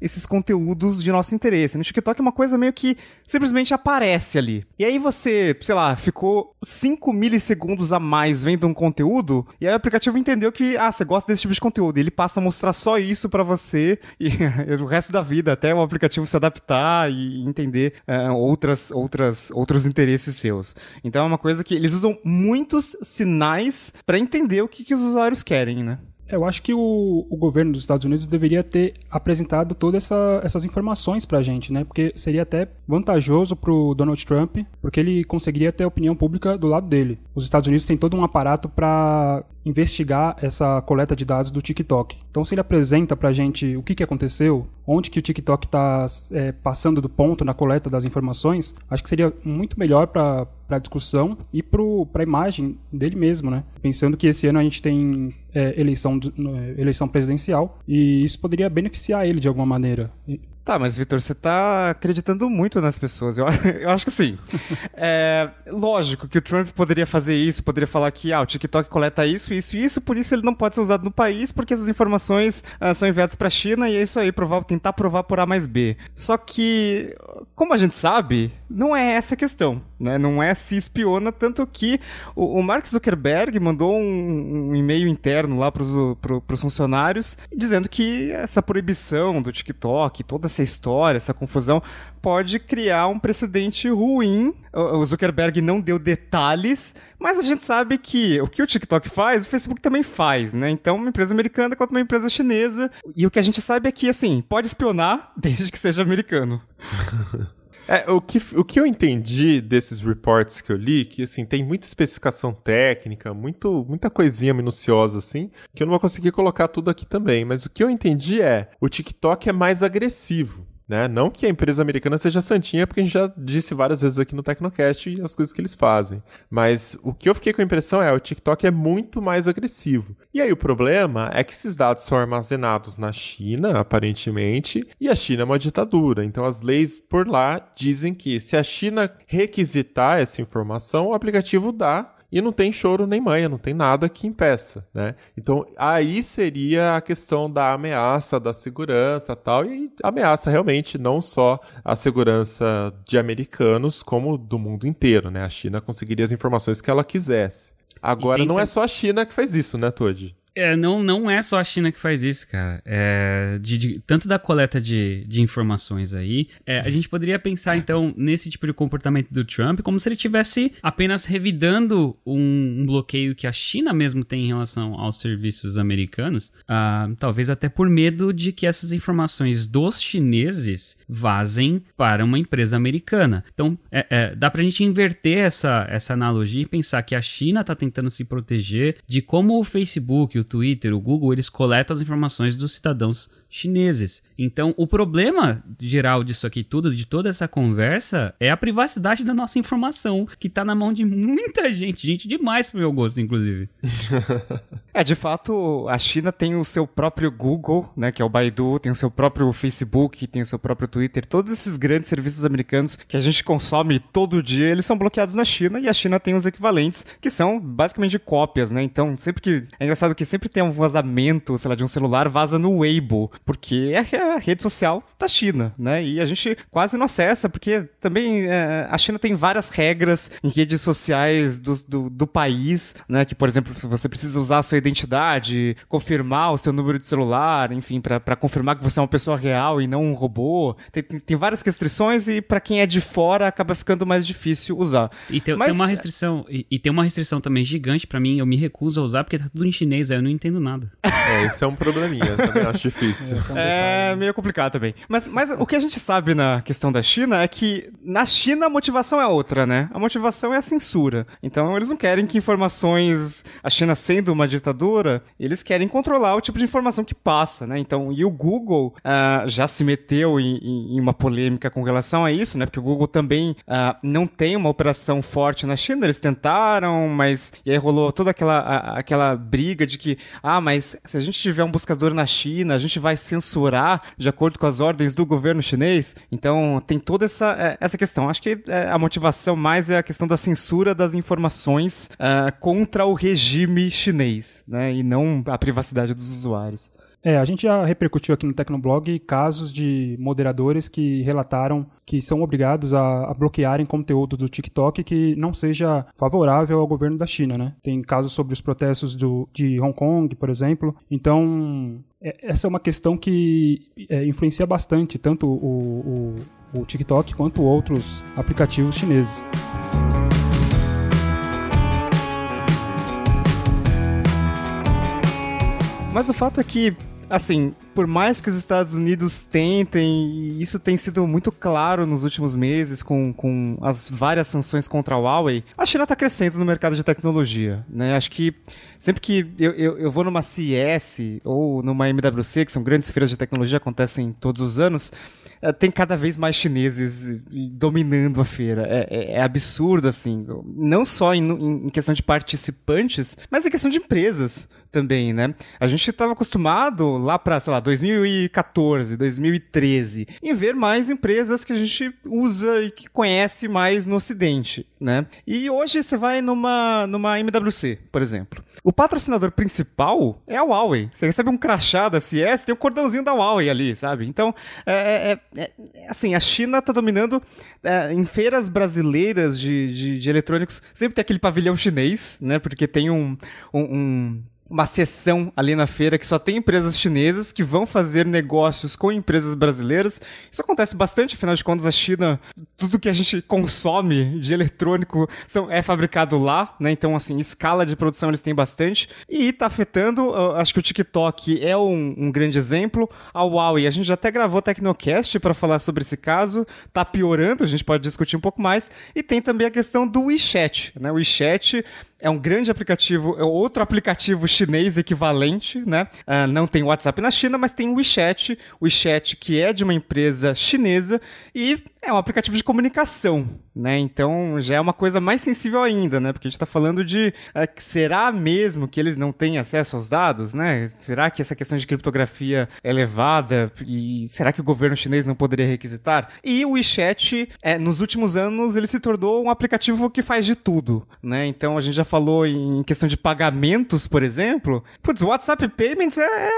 esses conteúdos de nosso interesse. No TikTok é uma coisa meio que simplesmente aparece ali. E aí você, sei lá, ficou 5 milissegundos a mais vendo um conteúdo, e aí o aplicativo entendeu que, ah, você gosta desse tipo de conteúdo, e ele passa a mostrar só isso para você e o resto da vida, até o aplicativo se adaptar e entender uh, outras, outras, outros interesses seus. Então é uma coisa que eles usam muitos sinais para entender o que, que os usuários querem, né? Eu acho que o, o, governo dos Estados Unidos deveria ter apresentado todas essa, essas informações para a gente, né? Porque seria até vantajoso para o Donald Trump, porque ele conseguiria ter a opinião pública do lado dele. Os Estados Unidos têm todo um aparato para investigar essa coleta de dados do TikTok. Então, se ele apresenta para a gente o que, que aconteceu, onde que o TikTok está é, passando do ponto na coleta das informações, acho que seria muito melhor para a discussão e para a imagem dele mesmo, né? Pensando que esse ano a gente tem é, eleição, é, eleição presidencial e isso poderia beneficiar ele de alguma maneira. Tá, mas Vitor, você tá acreditando muito nas pessoas. Eu, eu acho que sim. é, lógico que o Trump poderia fazer isso, poderia falar que ah, o TikTok coleta isso, isso e isso, por isso ele não pode ser usado no país, porque essas informações ah, são enviadas para a China e é isso aí, provar, tentar provar por A mais B. Só que, como a gente sabe, não é essa a questão, né? Não é se espiona, tanto que o, o Mark Zuckerberg mandou um, um e-mail interno lá para os funcionários dizendo que essa proibição do TikTok, toda essa história, essa confusão, pode criar um precedente ruim. O Zuckerberg não deu detalhes, mas a gente sabe que o que o TikTok faz, o Facebook também faz, né? Então, uma empresa americana quanto uma empresa chinesa. E o que a gente sabe é que, assim, pode espionar desde que seja americano. É, o que, o que eu entendi desses reports que eu li, que assim, tem muita especificação técnica, muito, muita coisinha minuciosa, assim, que eu não vou conseguir colocar tudo aqui também. Mas o que eu entendi é, o TikTok é mais agressivo né? Não que a empresa americana seja santinha, porque a gente já disse várias vezes aqui no Tecnocast as coisas que eles fazem. Mas o que eu fiquei com a impressão é o TikTok é muito mais agressivo. E aí o problema é que esses dados são armazenados na China, aparentemente, e a China é uma ditadura. Então as leis por lá dizem que se a China requisitar essa informação, o aplicativo dá e não tem choro nem manha, não tem nada que impeça, né? Então aí seria a questão da ameaça, da segurança tal, e ameaça realmente não só a segurança de americanos, como do mundo inteiro, né? A China conseguiria as informações que ela quisesse. Agora, tenta... não é só a China que faz isso, né, Todd? É, não, não é só a China que faz isso, cara. É, de, de, tanto da coleta de, de informações aí, é, a gente poderia pensar, então, nesse tipo de comportamento do Trump como se ele estivesse apenas revidando um, um, bloqueio que a China mesmo tem em relação aos serviços americanos, ah, talvez até por medo de que essas informações dos chineses vazem para uma empresa americana. Então, é, é, dá pra gente inverter essa, essa analogia e pensar que a China está tentando se proteger de como o Facebook, o o Twitter, o Google, eles coletam as informações dos cidadãos chineses. Então, o problema geral disso aqui tudo, de toda essa conversa, é a privacidade da nossa informação, que tá na mão de muita gente, gente demais pro meu gosto, inclusive. é, de fato, a China tem o seu próprio Google, né, que é o Baidu, tem o seu próprio Facebook, tem o seu próprio Twitter, todos esses grandes serviços americanos que a gente consome todo dia, eles são bloqueados na China e a China tem os equivalentes, que são basicamente cópias, né? Então, sempre que é engraçado que sempre tem um vazamento, sei lá, de um celular, vaza no Weibo porque é a rede social da tá China, né? E a gente quase não acessa, porque também é, a China tem várias regras em redes sociais do, do, do, país, né? Que, por exemplo, você precisa usar a sua identidade, confirmar o seu número de celular, enfim, para confirmar que você é uma pessoa real e não um robô. Tem, tem, tem várias restrições e para quem é de fora acaba ficando mais difícil usar. E tem, Mas... tem uma restrição, e, e, tem uma restrição também gigante para mim, eu me recuso a usar porque tá tudo em chinês, aí eu não entendo nada. É, isso é um probleminha, também acho difícil. É né? meio complicado também. Mas, mas o que a gente sabe na questão da China é que na China a motivação é outra, né? A motivação é a censura. Então eles não querem que informações. A China sendo uma ditadura, eles querem controlar o tipo de informação que passa, né? Então, e o Google uh, já se meteu em, em, uma polêmica com relação a isso, né? Porque o Google também uh, não tem uma operação forte na China. Eles tentaram, mas. E aí rolou toda aquela, a, aquela briga de que, ah, mas se a gente tiver um buscador na China, a gente vai vai censurar de acordo com as ordens do governo chinês. Então tem toda essa, é, essa questão. Acho que é, a motivação mais é a questão da censura das informações uh, contra o regime chinês, né? E não a privacidade dos usuários. É, a gente já repercutiu aqui no Tecnoblog casos de moderadores que relataram que são obrigados a, a bloquearem conteúdo do TikTok que não seja favorável ao governo da China, né? Tem casos sobre os protestos do, de Hong Kong, por exemplo. Então, é, essa é uma questão que é, influencia bastante tanto o, o, o TikTok quanto outros aplicativos chineses. Mas o fato é que assim, por mais que os Estados Unidos tentem, e isso tem sido muito claro nos últimos meses com, com as várias sanções contra a Huawei, a China está crescendo no mercado de tecnologia. Né? Acho que sempre que eu, eu, eu, vou numa CES ou numa MWC, que são grandes feiras de tecnologia, acontecem todos os anos, eh, tem cada vez mais chineses dominando a feira. É, é, é absurdo, assim. Não só em, em questão de participantes, mas em questão de empresas também, né? A gente estava acostumado lá para, sei lá, 2014, 2013, em ver mais empresas que a gente usa e que conhece mais no ocidente, né? E hoje você vai numa numa MWC, por exemplo. O patrocinador principal é a Huawei. Você recebe um crachá da CS, tem um cordãozinho da Huawei ali, sabe? Então, é, é, é, é assim, a China está dominando é, em feiras brasileiras de, de, de, eletrônicos, sempre tem aquele pavilhão chinês, né? Porque tem um, um, um uma sessão ali na feira que só tem empresas chinesas que vão fazer negócios com empresas brasileiras. Isso acontece bastante, afinal de contas, a China, tudo que a gente consome de eletrônico são, é fabricado lá, né? Então, assim, escala de produção eles têm bastante. E tá afetando, acho que o TikTok é um, um grande exemplo. A Huawei, a gente já até gravou Tecnocast para falar sobre esse caso, tá piorando, a gente pode discutir um pouco mais. E tem também a questão do WeChat, né? O WeChat é um grande aplicativo, é outro aplicativo chinês equivalente, né? Uh, não tem WhatsApp na China, mas tem o WeChat, o WeChat que é de uma empresa chinesa e é um aplicativo de comunicação, né? Então já é uma coisa mais sensível ainda, né? Porque a gente está falando de é, será mesmo que eles não têm acesso aos dados, né? Será que essa questão de criptografia é levada e será que o governo chinês não poderia requisitar? E o WeChat, é, nos últimos anos, ele se tornou um aplicativo que faz de tudo, né? Então a gente já falou em questão de pagamentos, por exemplo. Putz, o WhatsApp Payments é, é,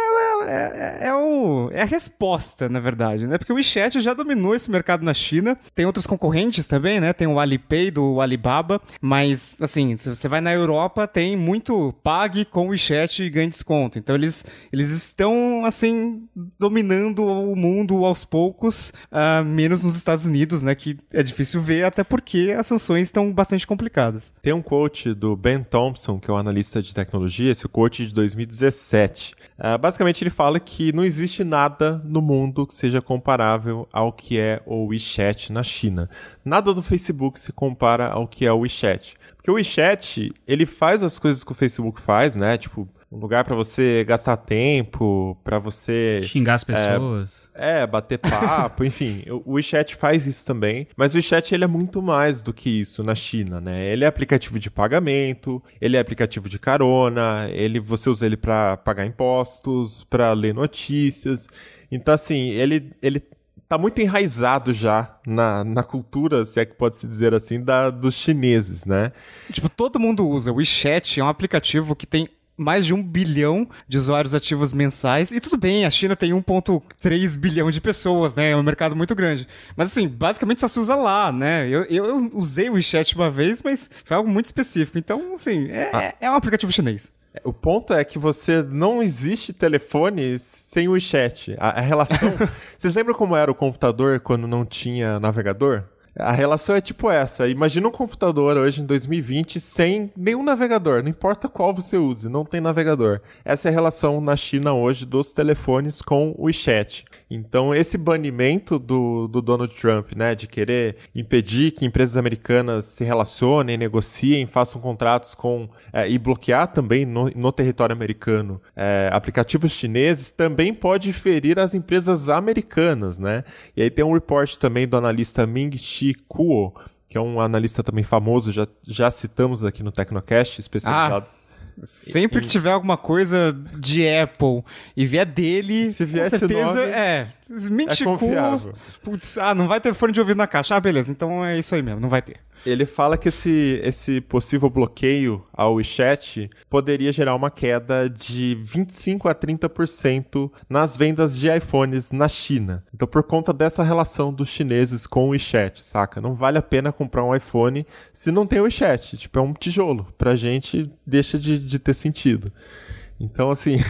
é, é, é o, é a resposta, na verdade, né? Porque o WeChat já dominou esse mercado na China China. Tem outros concorrentes também, né? Tem o Alipay do Alibaba, mas assim, se você vai na Europa, tem muito pague com o WeChat e ganhe desconto. Então eles, eles estão assim dominando o mundo aos poucos, uh, menos nos Estados Unidos, né, que é difícil ver até porque as sanções estão bastante complicadas. Tem um coach do Ben Thompson, que é um analista de tecnologia, esse coach é de 2017. Uh, ah, basicamente ele fala que não existe nada no mundo que seja comparável ao que é o WeChat WeChat na China. Nada do Facebook se compara ao que é o WeChat. Porque o WeChat, ele faz as coisas que o Facebook faz, né? Tipo, um lugar para você gastar tempo, para você xingar as é, pessoas. É, é bater papo, enfim. O WeChat faz isso também, mas o WeChat ele é muito mais do que isso na China, né? Ele é aplicativo de pagamento, ele é aplicativo de carona, ele você usa ele para pagar impostos, para ler notícias. Então assim, ele ele tá muito enraizado já na, na cultura, se é que pode se dizer assim, da, dos chineses, né? Tipo, todo mundo usa. O WeChat é um aplicativo que tem mais de um bilhão de usuários ativos mensais. E tudo bem, a China tem 1,3 bilhão de pessoas, né? É um mercado muito grande. Mas assim, basicamente só se usa lá, né? Eu, eu usei o WeChat uma vez, mas foi algo muito específico. Então, assim, é, ah. é, é um aplicativo chinês. O ponto é que você não existe telefone sem o chat. A, a relação. Vocês lembram como era o computador quando não tinha navegador? A relação é tipo essa. Imagina um computador hoje em 2020 sem nenhum navegador, não importa qual você use, não tem navegador. Essa é a relação na China hoje dos telefones com o WeChat. Então, esse banimento do, do Donald Trump, né, de querer impedir que empresas americanas se relacionem, negociem, façam contratos com é, e bloquear também no, no território americano é, aplicativos chineses, também pode ferir as empresas americanas, né? E aí tem um report também do analista Ming Chi Shinichi Kuo, que é um analista também famoso, já, já citamos aqui no Tecnocast, especializado. Ah. Sempre que tiver alguma coisa de Apple e vier dele, se vier com certeza nome, é. Mentir É confiável. Putz, ah, não vai ter fone de ouvido na caixa. Ah, beleza, então é isso aí mesmo, não vai ter. Ele fala que esse, esse possível bloqueio ao WeChat poderia gerar uma queda de 25 a 30% nas vendas de iPhones na China. Então, por conta dessa relação dos chineses com o WeChat, saca? Não vale a pena comprar um iPhone se não tem o WeChat. Tipo, é um tijolo. Pra gente, deixa de, de ter sentido. Então, assim.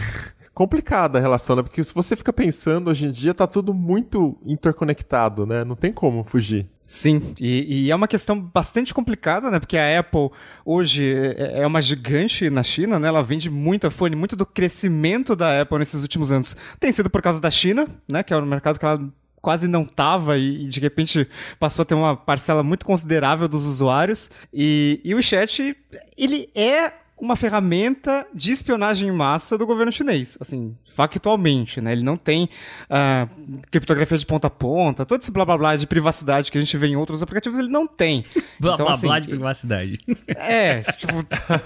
complicada a relação, né? Porque se você fica pensando hoje em dia, tá tudo muito interconectado, né? Não tem como fugir. Sim, e, e, é uma questão bastante complicada, né? Porque a Apple hoje é, é uma gigante na China, né? Ela vende muito iPhone, muito do crescimento da Apple nesses últimos anos. Tem sido por causa da China, né? Que é um mercado que ela quase não tava e, de repente passou a ter uma parcela muito considerável dos usuários. E, e o chat, ele é uma ferramenta de espionagem em massa do governo chinês, assim, factualmente, né? Ele não tem ah, criptografia de ponta a ponta, todo esse blá blá blá de privacidade que a gente vê em outros aplicativos, ele não tem. Blá então, blá assim, blá de privacidade. É, tipo.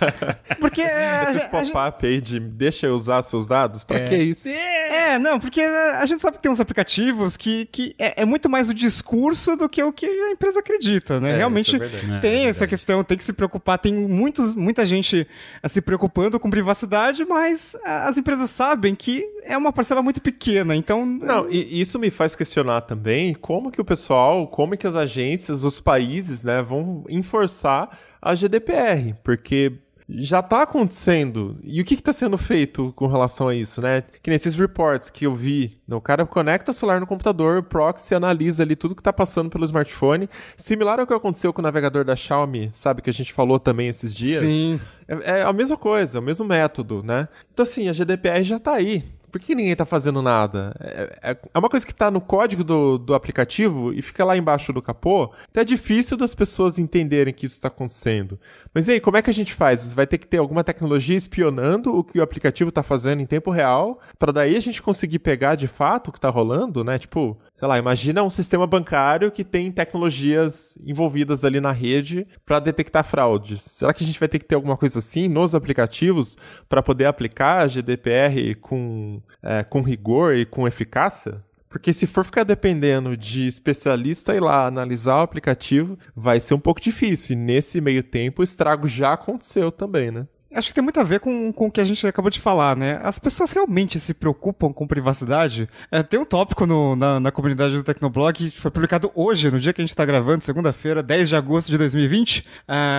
porque. Esses pop-up aí de deixa eu usar seus dados, pra é. que isso? É. é, não, porque a gente sabe que tem uns aplicativos que, que é, é muito mais o discurso do que o que a empresa acredita, né? É, é Realmente é, tem essa questão, tem que se preocupar, tem muitos, muita gente se preocupando com privacidade, mas as empresas sabem que é uma parcela muito pequena, então... Não, eh, e isso me faz questionar também como que o pessoal, como que as agências, os países, né, vão enforçar a GDPR, porque já está acontecendo. E o que está sendo feito com relação a isso, né? Que nesses reports que eu vi, né? o cara conecta o celular no computador, o proxy analisa ali tudo que está passando pelo smartphone. Similar ao que aconteceu com o navegador da Xiaomi, sabe? Que a gente falou também esses dias. Sim. É, é a mesma coisa, o mesmo método, né? Então, assim, a GDPR já está aí. Por que ninguém tá fazendo nada? É, é, é uma coisa que tá no código do, do aplicativo e fica lá embaixo do capô. Então é difícil das pessoas entenderem que isso está acontecendo. Mas e aí, como é que a gente faz? Vai ter que ter alguma tecnologia espionando o que o aplicativo tá fazendo em tempo real, para daí a gente conseguir pegar de fato o que tá rolando, né? Tipo, Sei lá, imagina um sistema bancário que tem tecnologias envolvidas ali na rede para detectar fraudes. Será que a gente vai ter que ter alguma coisa assim nos aplicativos para poder aplicar a GDPR com, é, com rigor e com eficácia? Porque se for ficar dependendo de especialista ir lá analisar o aplicativo, vai ser um pouco difícil. E nesse meio tempo, o estrago já aconteceu também, né? acho que tem muito a ver com, com o que a gente acabou de falar, né? As pessoas realmente se preocupam com privacidade. É, tem um tópico no, na, na, comunidade do Tecnoblog que foi publicado hoje, no dia que a gente tá gravando, segunda-feira, 10 de agosto de 2020, uh,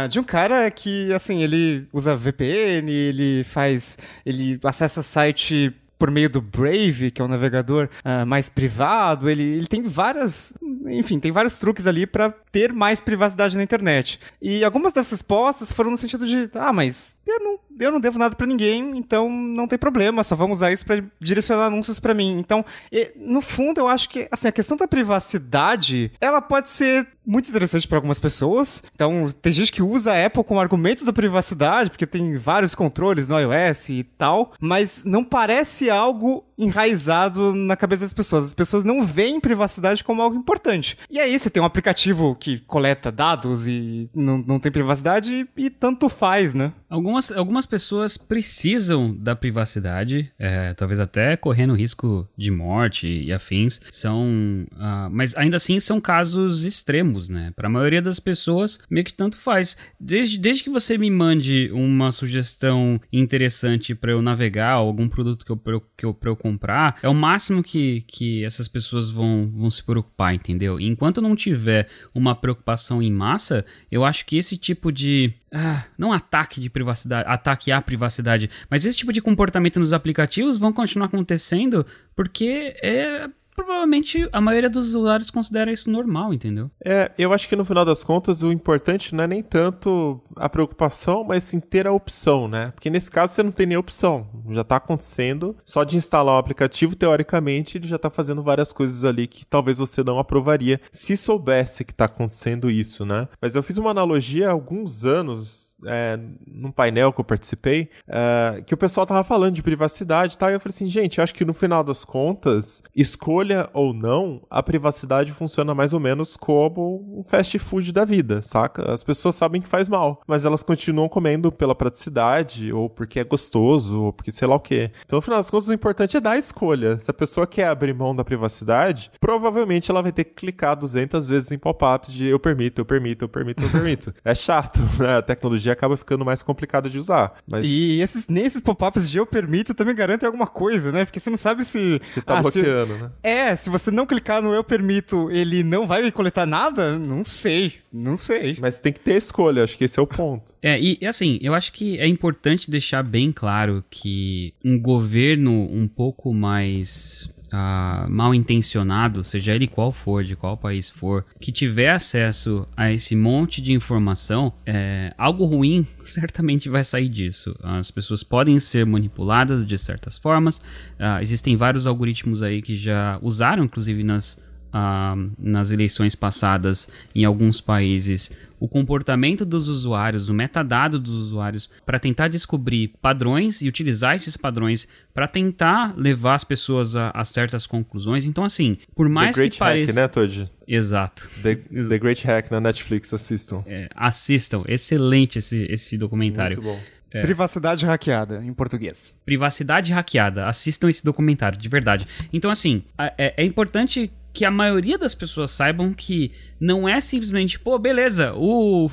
é, de um cara que, assim, ele usa VPN, ele faz. ele acessa site por meio do Brave, que é um navegador uh, mais privado, ele, ele tem várias, enfim, tem vários truques ali para ter mais privacidade na internet. E algumas dessas respostas foram no sentido de, ah, mas eu não, eu não devo nada para ninguém, então não tem problema, só vamos usar isso para direcionar anúncios para mim. Então, no fundo, eu acho que assim, a questão da privacidade, ela pode ser muito interessante para algumas pessoas. Então, tem gente que usa a Apple como argumento da privacidade, porque tem vários controles no iOS e tal, mas não parece algo enraizado na cabeça das pessoas. As pessoas não veem privacidade como algo importante. E aí, você tem um aplicativo que coleta dados e não, não tem privacidade e tanto faz, né? Algumas, algumas pessoas precisam da privacidade, é, talvez até correndo risco de morte e afins. São. Uh, mas ainda assim são casos extremos, né? Para a maioria das pessoas, meio que tanto faz. Desde, desde que você me mande uma sugestão interessante para eu navegar, algum produto que eu, eu, que eu, pra eu comprar, é o máximo que, que essas pessoas vão, vão se preocupar, entendeu? E enquanto não tiver uma preocupação em massa, eu acho que esse tipo de ah, não ataque de privacidade, ataque à privacidade, mas esse tipo de comportamento nos aplicativos vão continuar acontecendo porque é provavelmente a maioria dos usuários considera isso normal, entendeu? É, eu acho que no final das contas o importante não é nem tanto a preocupação, mas sim ter a opção, né? Porque nesse caso você não tem nem opção, já tá acontecendo. Só de instalar o aplicativo, teoricamente, ele já tá fazendo várias coisas ali que talvez você não aprovaria se soubesse que tá acontecendo isso, né? Mas eu fiz uma analogia há alguns anos é, num painel que eu participei, é, que o pessoal tava falando de privacidade e tal, e eu falei assim, gente, acho que no final das contas, escolha ou não, a privacidade funciona mais ou menos como um fast food da vida, saca? As pessoas sabem que faz mal, mas elas continuam comendo pela praticidade, ou porque é gostoso, ou porque sei lá o quê. Então, no final das contas, o importante é dar a escolha. Se a pessoa quer abrir mão da privacidade, provavelmente ela vai ter que clicar 200 vezes em pop-ups de eu permito, eu permito, eu permito, eu permito. é chato, né? A tecnologia dia acaba ficando mais complicado de usar. Mas... E esses, nesses pop-ups de eu permito também garantem alguma coisa, né? Porque você não sabe se. Se tá ah, bloqueando, se... né? É, se você não clicar no eu permito, ele não vai coletar nada? Não sei. Não sei. Mas tem que ter escolha, acho que esse é o ponto. É, e, e assim, eu acho que é importante deixar bem claro que um governo um pouco mais ah, mal intencionado, seja ele qual for, de qual país for, que tiver acesso a esse monte de informação, é, algo ruim certamente vai sair disso. As pessoas podem ser manipuladas de certas formas, ah, existem vários algoritmos aí que já usaram, inclusive nas ah, nas eleições passadas em alguns países o comportamento dos usuários, o metadado dos usuários, para tentar descobrir padrões e utilizar esses padrões para tentar levar as pessoas a, a, certas conclusões. Então, assim, por mais The que Great pareça. Hack, né, Todd? Exato. The, The, Great Hack na Netflix, assistam. É, assistam. Excelente esse, esse documentário. Muito bom. É. Privacidade hackeada, em português. Privacidade hackeada. Assistam esse documentário, de verdade. Então, assim, é, é importante que a maioria das pessoas saibam que não é simplesmente, pô, beleza, o,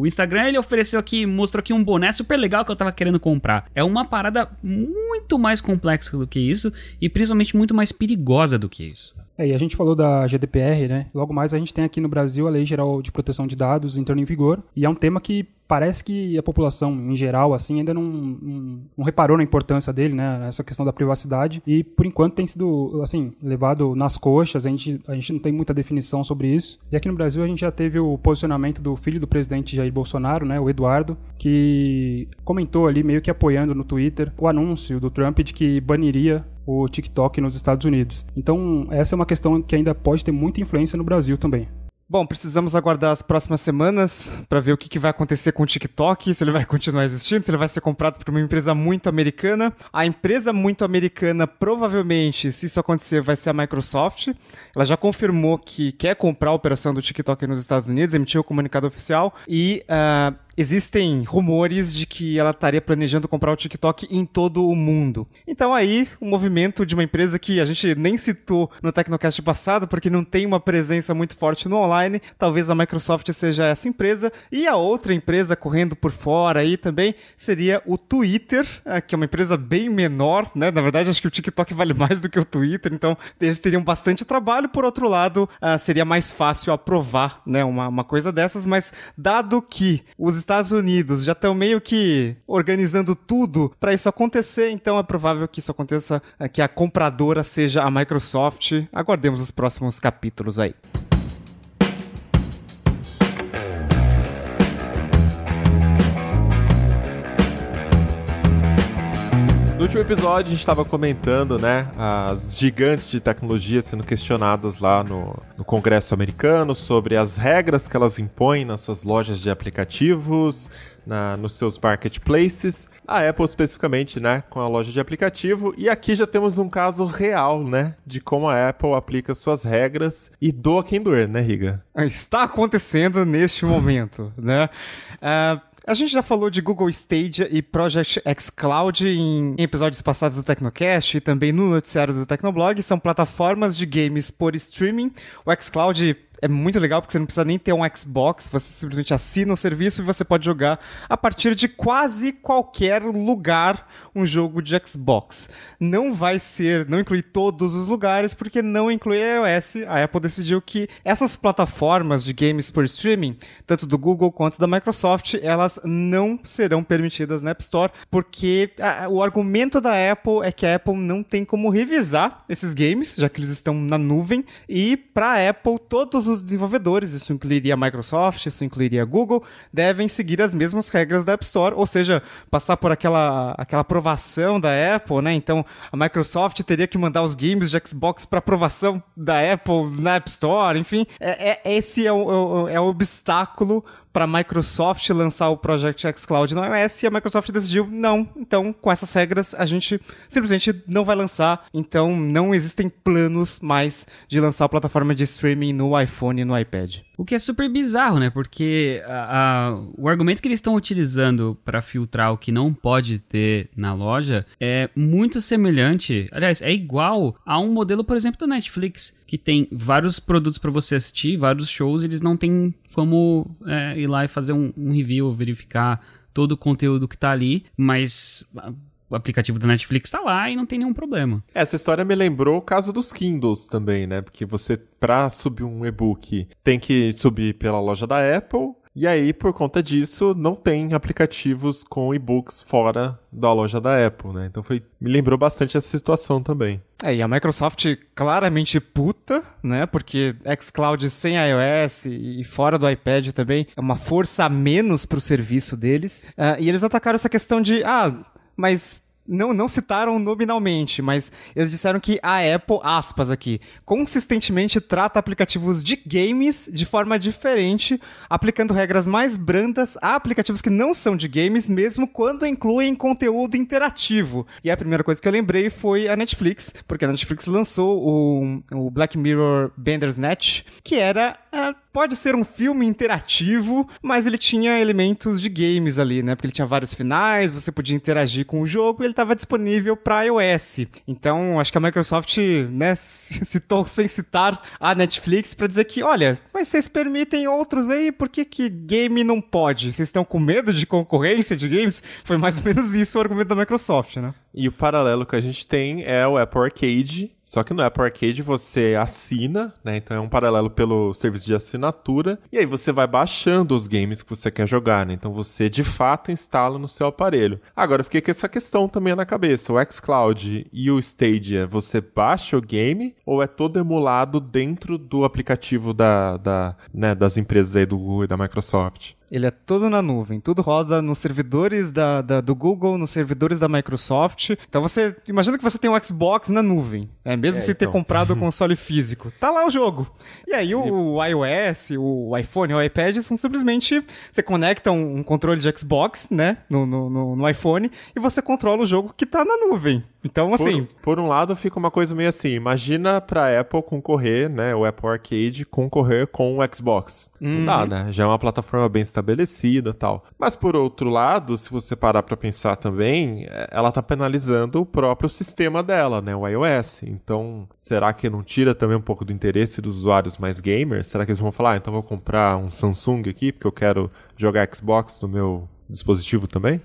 o Instagram ele ofereceu aqui, mostrou aqui um boné super legal que eu tava querendo comprar. É uma parada muito mais complexa do que isso e principalmente muito mais perigosa do que isso. É, e a gente falou da GDPR, né? Logo mais a gente tem aqui no Brasil a Lei Geral de Proteção de Dados entrando em vigor e é um tema que parece que a população em geral assim ainda não, não, não, reparou na importância dele, né? Essa questão da privacidade e por enquanto tem sido assim levado nas coxas. A gente a gente não tem muita definição sobre isso. E aqui no Brasil a gente já teve o posicionamento do filho do presidente Jair Bolsonaro, né? O Eduardo, que comentou ali meio que apoiando no Twitter o anúncio do Trump de que baniria o TikTok nos Estados Unidos. Então, essa é uma questão que ainda pode ter muita influência no Brasil também. Bom, precisamos aguardar as próximas semanas para ver o que, que, vai acontecer com o TikTok, se ele vai continuar existindo, se ele vai ser comprado por uma empresa muito americana. A empresa muito americana, provavelmente, se isso acontecer, vai ser a Microsoft. Ela já confirmou que quer comprar a operação do TikTok nos Estados Unidos, emitiu o um comunicado oficial e uh, existem rumores de que ela estaria planejando comprar o TikTok em todo o mundo. Então aí, o um movimento de uma empresa que a gente nem citou no Tecnocast passado, porque não tem uma presença muito forte no online, talvez a Microsoft seja essa empresa, e a outra empresa correndo por fora aí também seria o Twitter, eh, que é uma empresa bem menor, né? Na verdade, acho que o TikTok vale mais do que o Twitter, então eles teriam bastante trabalho. Por outro lado, ah, seria mais fácil aprovar né, uma, uma coisa dessas, mas dado que os Estados Unidos já estão meio que organizando tudo para isso acontecer, então é provável que isso aconteça, é, que a compradora seja a Microsoft. Aguardemos os próximos capítulos aí. No último episódio a gente estava comentando, né, as gigantes de tecnologia sendo questionadas lá no, no, Congresso americano sobre as regras que elas impõem nas suas lojas de aplicativos, na, nos seus marketplaces, a Apple especificamente, né, com a loja de aplicativo. E aqui já temos um caso real, né, de como a Apple aplica suas regras e doa quem doer, né, Riga? Está acontecendo neste momento, né? Uh a gente já falou de Google Stadia e Project X Cloud em episódios passados do Tecnocast e também no noticiário do Tecnoblog. São plataformas de games por streaming. O X Cloud é muito legal porque você não precisa nem ter um Xbox, você simplesmente assina o serviço e você pode jogar a partir de quase qualquer lugar um jogo de Xbox. Não vai ser, não inclui todos os lugares, porque não inclui iOS. A Apple decidiu que essas plataformas de games por streaming, tanto do Google quanto da Microsoft, elas não serão permitidas na App Store, porque a, o argumento da Apple é que a Apple não tem como revisar esses games, já que eles estão na nuvem, e para a Apple todos os os desenvolvedores, isso incluiria a Microsoft, isso incluiria a Google, devem seguir as mesmas regras da App Store, ou seja, passar por aquela, aquela aprovação da Apple, né? Então a Microsoft teria que mandar os games de Xbox para aprovação da Apple na App Store, enfim. É, é esse é o, é o é obstáculo para a Microsoft lançar o Project X Cloud no iOS e a Microsoft decidiu não. Então, com essas regras, a gente simplesmente não vai lançar. Então, não existem planos mais de lançar a plataforma de streaming no iPhone e no iPad. O que é super bizarro, né? Porque a, a, o argumento que eles estão utilizando para filtrar o que não pode ter na loja é muito semelhante, aliás, é igual a um modelo, por exemplo, da Netflix que tem vários produtos para você assistir, vários shows, eles não têm como é, ir lá e fazer um, um review, verificar todo o conteúdo que tá ali, mas o aplicativo da Netflix tá lá e não tem nenhum problema. Essa história me lembrou o caso dos Kindles também, né? Porque você, para subir um e-book, tem que subir pela loja da Apple, e aí, por conta disso, não tem aplicativos com e-books fora da loja da Apple, né? Então foi, me lembrou bastante essa situação também. É, e a Microsoft claramente puta, né? Porque xCloud sem iOS e fora do iPad também é uma força a menos pro serviço deles. Uh, e eles atacaram essa questão de, ah, mas não, não citaram nominalmente, mas eles disseram que a Apple, aspas aqui, consistentemente trata aplicativos de games de forma diferente, aplicando regras mais brandas a aplicativos que não são de games, mesmo quando incluem conteúdo interativo. E a primeira coisa que eu lembrei foi a Netflix, porque a Netflix lançou o, o Black Mirror Bandersnatch, que era é, pode ser um filme interativo, mas ele tinha elementos de games ali, né? Porque ele tinha vários finais, você podia interagir com o jogo e ele estava disponível para iOS. Então, acho que a Microsoft, né, citou sem citar a Netflix para dizer que, olha, mas vocês permitem outros aí, por que que game não pode? Vocês estão com medo de concorrência de games? Foi mais ou menos isso o argumento da Microsoft, né? E o paralelo que a gente tem é o Apple Arcade, só que no Apple Arcade você assina, né? Então é um paralelo pelo serviço de assinatura, e aí você vai baixando os games que você quer jogar, né? Então você de fato instala no seu aparelho. Agora eu fiquei com essa questão também na cabeça, o xCloud e o Stadia, você baixa o game ou é todo emulado dentro do aplicativo da, da né, das empresas aí do Google e da Microsoft? Ele é todo na nuvem, tudo roda nos servidores da, da, do Google, nos servidores da Microsoft. Então você imagina que você tem um Xbox na nuvem, né? mesmo é, sem então. ter comprado o console físico. Tá lá o jogo. E aí o, o iOS, o iPhone, o iPad são simplesmente você conecta um, um controle de Xbox, né, no, no, no, iPhone e você controla o jogo que tá na nuvem. Então assim, por, por um lado fica uma coisa meio assim, imagina para Apple concorrer, né, o Apple Arcade concorrer com o Xbox. Uhum. Não dá, uhum. né? Já é uma plataforma bem estabelecida tal. Mas por outro lado, se você parar para pensar também, é, ela tá penalizando o próprio sistema dela, né? O iOS. Então, será que não tira também um pouco do interesse dos usuários mais gamers? Será que eles vão falar, ah, então vou comprar um Samsung aqui, porque eu quero jogar Xbox no meu dispositivo também?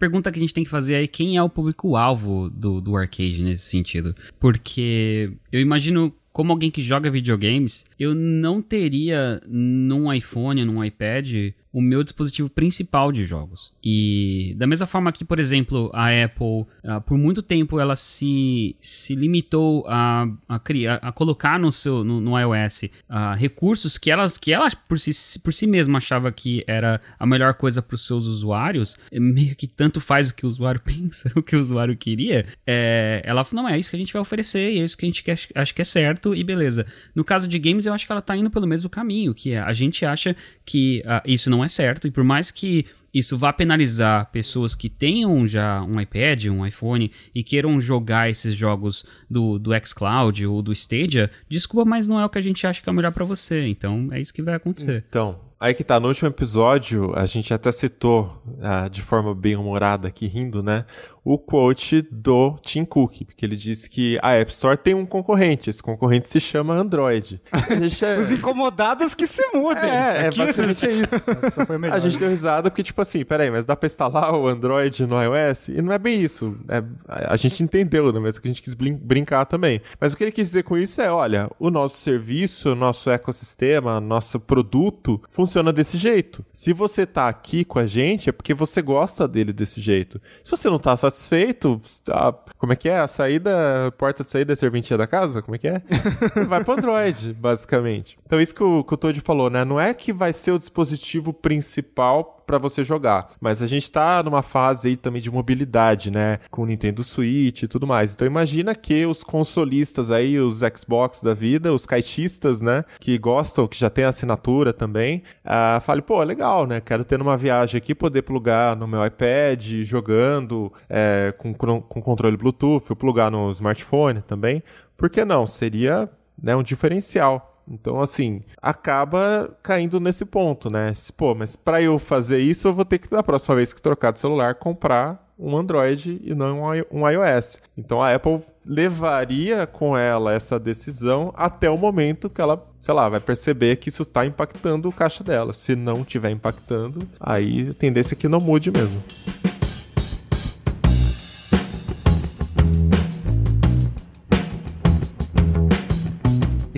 Pergunta que a gente tem que fazer aí, quem é o público-alvo do, do arcade nesse sentido? Porque eu imagino como alguém que joga videogames, eu não teria num iPhone, num iPad, o meu dispositivo principal de jogos. E da mesma forma que, por exemplo, a Apple, ah, por muito tempo, ela se, se limitou a, a criar, a colocar no seu no, no iOS uh, recursos que, elas, que ela por si, por si mesma achava que era a melhor coisa para os seus usuários, eh, meio que tanto faz o que o usuário pensa, o que o usuário queria, é, ela falou, não, é isso que a gente vai oferecer e é isso que a gente quer, acha que é certo e beleza. No caso de games, eu acho que ela está indo pelo mesmo caminho, que é, a gente acha que uh, isso não é não é certo. E por mais que isso vá penalizar pessoas que tenham já um iPad, um iPhone e queiram jogar esses jogos do, do xCloud ou do Stadia, desculpa, mas não é o que a gente acha que é melhor para você. Então é isso que vai acontecer. Então, aí que tá, no último episódio a gente até citou ah, de forma bem humorada aqui, rindo, né? o quote do Tim Cook, porque ele disse que a App Store tem um concorrente, esse concorrente se chama Android. Os incomodados que se mudem. É, é Aqui... é basicamente é isso. a gente deu risada porque, tipo assim, peraí, mas dá pra instalar o Android no iOS? E não é bem isso. É, a gente entendeu, né? Mas é que a gente quis brin brincar também. Mas o que ele quis dizer com isso é, olha, o nosso serviço, o nosso ecossistema, nosso produto funciona desse jeito. Se você tá aqui com a gente, é porque você gosta dele desse jeito. Se você não tá satisfeito, a, como é que é? A saída, a porta de saída é serventia da casa? Como é que é? vai pro Android, basicamente. Então, isso que o, que o Toad falou, né? Não é que vai ser o dispositivo principal para você jogar. Mas a gente tá numa fase aí também de mobilidade, né? Com o Nintendo Switch e tudo mais. Então imagina que os consolistas aí, os Xbox da vida, os caixistas, né? Que gostam, que já tem assinatura também, uh, fale, pô, legal, né? Quero ter uma viagem aqui, poder plugar no meu iPad, jogando é, com, com controle Bluetooth, plugar no smartphone também. Por que não? Seria né, um diferencial então, assim, acaba caindo nesse ponto, né? Pô, mas para eu fazer isso, eu vou ter que, da próxima vez que trocar de celular, comprar um Android e não um iOS. Então, a Apple levaria com ela essa decisão até o momento que ela, sei lá, vai perceber que isso está impactando o caixa dela. Se não estiver impactando, aí a tendência é que não mude mesmo.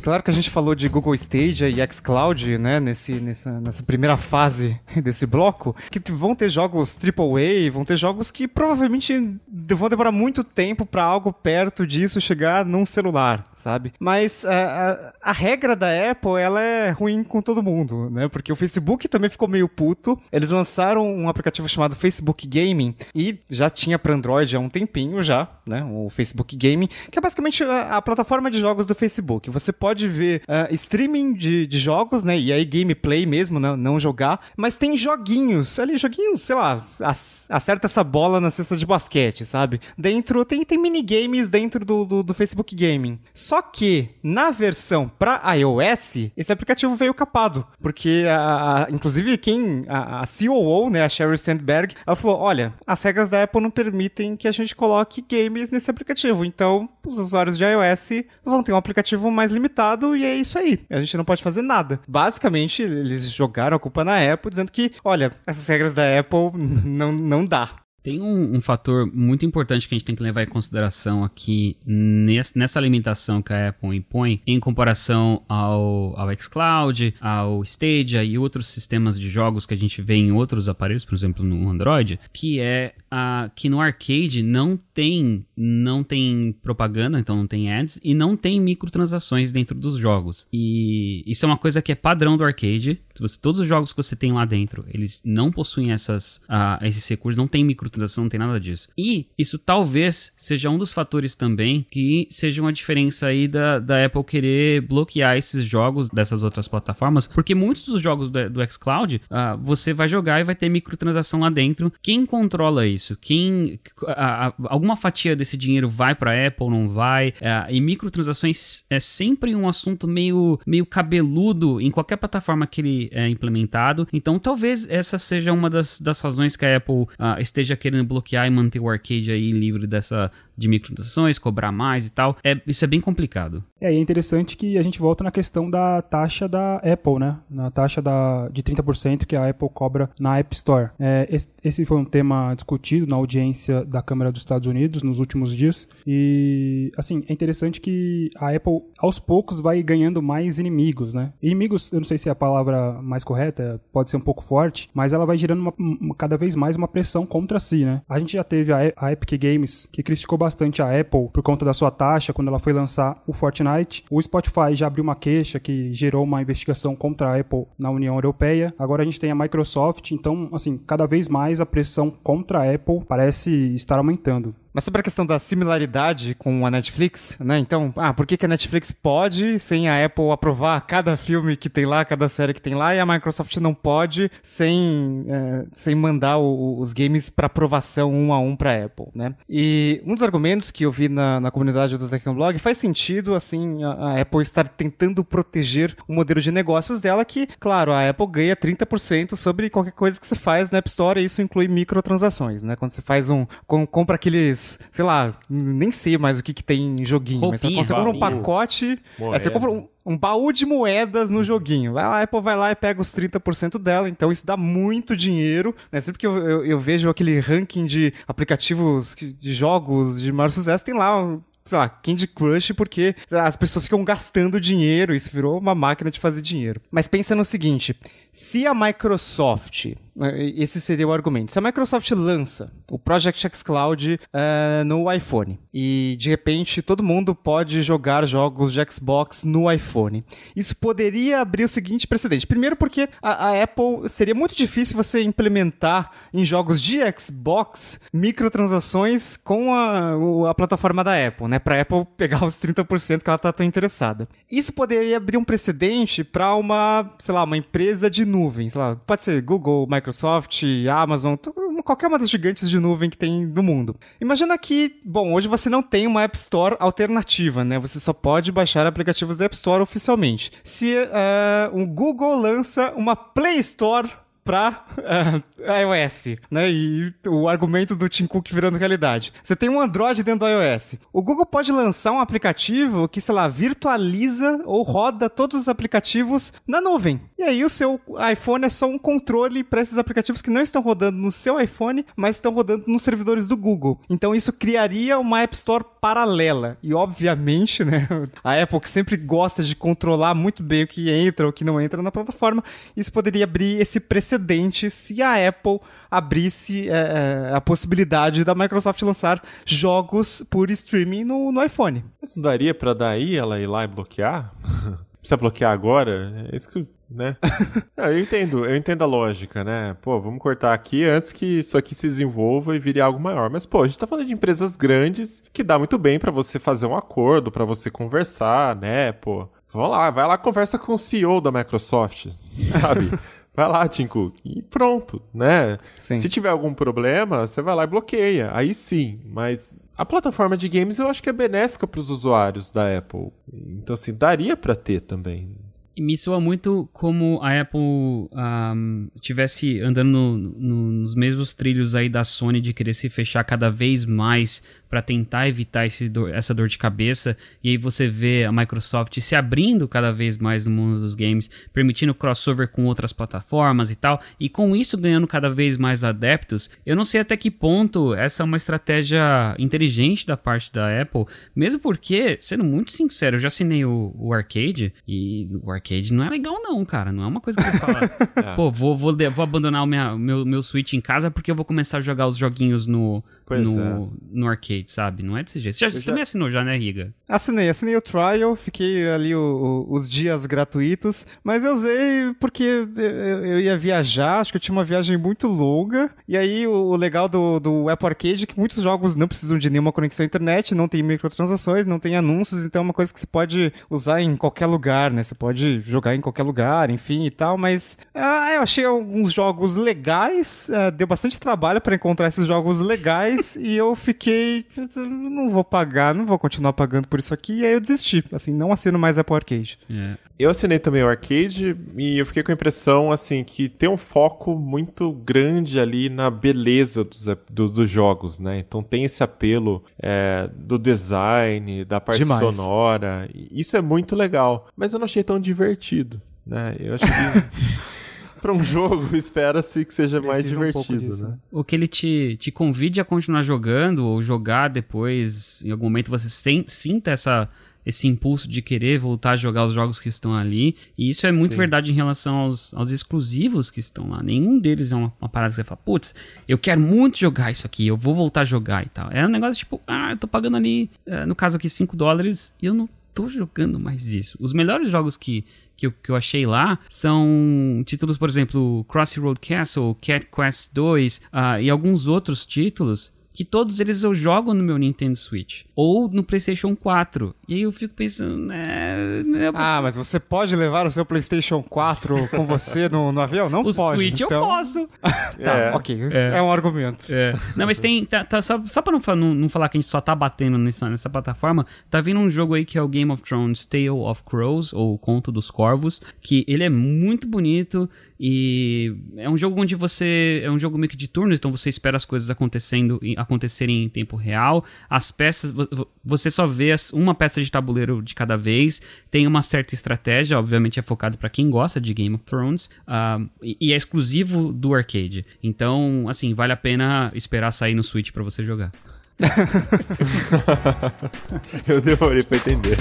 claro que a gente falou de Google Stadia e xCloud, né, nesse, nessa, nessa primeira fase desse bloco, que vão ter jogos AAA, vão ter jogos que provavelmente vão demorar muito tempo para algo perto disso chegar num celular sabe? Mas a, é, a, a, regra da Apple, ela é ruim com todo mundo, né? Porque o Facebook também ficou meio puto. Eles lançaram um aplicativo chamado Facebook Gaming e já tinha para Android há um tempinho já, né? O Facebook Gaming, que é basicamente a, a plataforma de jogos do Facebook. Você pode ver uh, streaming de, de, jogos, né? E aí gameplay mesmo, né? não jogar. Mas tem joguinhos, ali, joguinhos, sei lá, acerta essa bola na cesta de basquete, sabe? Dentro, tem, tem minigames dentro do, do, do Facebook Gaming. Só só que na versão para iOS, esse aplicativo veio capado, porque a, a, inclusive quem a, a COO, né, a Sheryl Sandberg, ela falou: "Olha, as regras da Apple não permitem que a gente coloque games nesse aplicativo. Então, os usuários de iOS vão ter um aplicativo mais limitado e é isso aí. A gente não pode fazer nada." Basicamente, eles jogaram a culpa na Apple dizendo que, olha, essas regras da Apple não não dá. Tem um, um, fator muito importante que a gente tem que levar em consideração aqui nessa alimentação que a Apple impõe em comparação ao, ao xCloud, ao Stadia e outros sistemas de jogos que a gente vê em outros aparelhos, por exemplo no Android, que é a, que no arcade não tem não tem propaganda, então não tem ads e não tem microtransações dentro dos jogos. E isso é uma coisa que é padrão do arcade. todos os jogos que você tem lá dentro, eles não possuem essas, uh, esses recursos, não tem microtransações microtransação, não tem nada disso. E isso talvez seja um dos fatores também que seja uma diferença aí da, da Apple querer bloquear esses jogos dessas outras plataformas, porque muitos dos jogos do, do xCloud uh, você vai jogar e vai ter microtransação lá dentro. Quem controla isso? Quem. A, a, alguma fatia desse dinheiro vai para Apple, não vai? Uh, e microtransações é sempre um assunto meio, meio cabeludo em qualquer plataforma que ele é implementado. Então talvez essa seja uma das, das razões que a Apple uh, esteja querendo bloquear e manter o arcade aí livre dessa de microtransações, cobrar mais e tal. É, isso é bem complicado. É, é interessante que a gente volta na questão da taxa da Apple, né? Na taxa da, de 30% que a Apple cobra na App Store. É, esse, esse foi um tema discutido na audiência da Câmara dos Estados Unidos nos últimos dias. E, assim, é interessante que a Apple, aos poucos, vai ganhando mais inimigos, né? Inimigos, eu não sei se é a palavra mais correta, pode ser um pouco forte, mas ela vai gerando uma, cada vez mais uma pressão contra si si, né? A gente já teve a, a Epic Games, que criticou bastante a Apple por conta da sua taxa quando ela foi lançar o Fortnite. O Spotify já abriu uma queixa que gerou uma investigação contra a Apple na União Europeia. Agora a gente tem a Microsoft, então, assim, cada vez mais a pressão contra a Apple parece estar aumentando. Mas sobre a questão da similaridade com a Netflix, né? Então, ah, por que, que a Netflix pode, sem a Apple aprovar cada filme que tem lá, cada série que tem lá, e a Microsoft não pode sem, é, sem mandar o, os games para aprovação um a um para Apple, né? E um dos argumentos que eu vi na, na comunidade do Tecnoblog faz sentido, assim, a, a Apple estar tentando proteger o modelo de negócios dela, que, claro, a Apple ganha 30% sobre qualquer coisa que você faz na App Store, e isso inclui microtransações, né? Quando você faz um. Com, compra aqueles sei lá, nem sei mais o que, que tem em joguinho. Roupinha, mas você, você compra um pacote, é, você compra um, um, baú de moedas no joguinho. Vai lá, a Apple vai lá e pega os 30% dela. Então isso dá muito dinheiro. Né? Sempre que eu, eu, eu vejo aquele ranking de aplicativos de jogos de Mario sucesso, tem lá um, sei lá, Candy Crush, porque as pessoas ficam gastando dinheiro, isso virou uma máquina de fazer dinheiro. Mas pensa no seguinte: se a Microsoft, né, esse seria o argumento, se a Microsoft lança o Project X Cloud uh, no iPhone e de repente todo mundo pode jogar jogos de Xbox no iPhone, isso poderia abrir o seguinte precedente. Primeiro, porque a, a Apple seria muito difícil você implementar em jogos de Xbox microtransações com a, a plataforma da Apple, né? Para Apple pegar os 30% que ela está tão interessada. Isso poderia abrir um precedente para uma, sei lá, uma empresa de de lá, pode ser Google, Microsoft, Amazon, qualquer uma das gigantes de nuvem que tem no mundo. Imagina que, bom, hoje você não tem uma App Store alternativa, né? Você só pode baixar aplicativos da App Store oficialmente. Se uh, o Google lança uma Play Store para é, uh, iOS, né? E o argumento do Tim Cook virando realidade. Você tem um Android dentro do iOS. O Google pode lançar um aplicativo que, sei lá, virtualiza ou roda todos os aplicativos na nuvem. E aí o seu iPhone é só um controle para esses aplicativos que não estão rodando no seu iPhone, mas estão rodando nos servidores do Google. Então isso criaria uma App Store paralela. E obviamente, né, a Apple que sempre gosta de controlar muito bem o que entra ou o que não entra na plataforma, isso poderia abrir esse precedente precedente se a Apple abrisse é, é, a possibilidade da Microsoft lançar jogos por streaming no, no iPhone. Mas não daria para daí ela ir lá e bloquear? Precisa bloquear agora? É isso que né? Não, eu entendo, eu entendo a lógica, né? Pô, vamos cortar aqui antes que isso aqui se desenvolva e vire algo maior. Mas, pô, a gente tá falando de empresas grandes que dá muito bem para você fazer um acordo, para você conversar, né? Pô, vamos lá, vai lá, conversa com o CEO da Microsoft, sabe? Vai lá, Tim Cook. E pronto, né? Sim. Se tiver algum problema, você vai lá e bloqueia. Aí sim, mas a plataforma de games eu acho que é benéfica para os usuários da Apple. Então, assim, daria para ter também. E me soa muito como a Apple um, tivesse andando no, no, nos mesmos trilhos aí da Sony de querer se fechar cada vez mais para tentar evitar essa dor de cabeça. E aí você vê a Microsoft se abrindo cada vez mais no mundo dos games, permitindo crossover com outras plataformas e tal, e com isso ganhando cada vez mais adeptos. Eu não sei até que ponto essa é uma estratégia inteligente da parte da Apple, mesmo porque, sendo muito sincero, eu já assinei o, o arcade e o arcade não é legal, não, cara. Não é uma coisa que eu fala, pô, vou, vou, vou abandonar o minha, meu, meu Switch em casa porque eu vou começar a jogar os joguinhos no, no, é. no arcade sabe? Não é desse jeito. Você, já, você também assinou já, né, Riga? Assinei, assinei o trial, fiquei ali o, o, os dias gratuitos, mas eu usei porque eu, eu, ia viajar, acho que eu tinha uma viagem muito longa, e aí o, o legal do, do Apple Arcade é que muitos jogos não precisam de nenhuma conexão à internet, não tem microtransações, não tem anúncios, então é uma coisa que você pode usar em qualquer lugar, né? Você pode jogar em qualquer lugar, enfim e tal, mas ah, eu achei alguns jogos legais, ah, deu bastante trabalho para encontrar esses jogos legais e eu fiquei não vou pagar, não vou continuar pagando por isso aqui. E aí eu desisti. Assim, não assino mais Apple Arcade. Yeah. É. Eu assinei também o Arcade e eu fiquei com a impressão, assim, que tem um foco muito grande ali na beleza dos, do, dos jogos, né? Então tem esse apelo é, do design, da parte Demais. sonora. Isso é muito legal. Mas eu não achei tão divertido, né? Eu acho que... para um jogo, espera-se que seja Precisa mais divertido, um disso, né? né? Ou que ele te, te convide a continuar jogando, ou jogar depois, em algum momento você sem, sinta essa esse impulso de querer voltar a jogar os jogos que estão ali. E isso é muito Sim. verdade em relação aos, aos exclusivos que estão lá. Nenhum deles é uma, uma parada que você fala, putz, eu quero muito jogar isso aqui, eu vou voltar a jogar e tal. É um negócio tipo, ah, eu tô pagando ali, eh, no caso aqui, 5 dólares e eu não tô jogando mais isso. Os melhores jogos que que eu, que eu achei lá são títulos, por exemplo, Crossroad Castle, Cat Quest 2 uh, ah, e alguns outros títulos que todos eles eu jogo no meu Nintendo Switch ou no PlayStation 4. E aí eu fico pensando, né, né Ah, mas você pode levar o seu PlayStation 4 com você no, no avião? Não o pode. O Switch então... eu posso. tá, é. ok. É. é. um argumento. É. Não, mas tem. Tá, tá só só pra não, não, não, falar que a gente só tá batendo nessa, nessa plataforma, tá vindo um jogo aí que é o Game of Thrones Tale of Crows, ou Conto dos Corvos, que ele é muito bonito e é um jogo onde você. É um jogo meio que de turnos, então você espera as coisas acontecendo acontecerem em tempo real. As peças. Você só vê uma peça de tabuleiro de cada vez. Tem uma certa estratégia, obviamente é focado para quem gosta de Game of Thrones. Uh, e, é exclusivo do arcade. Então, assim, vale a pena esperar sair no Switch para você jogar. Eu demorei pra entender.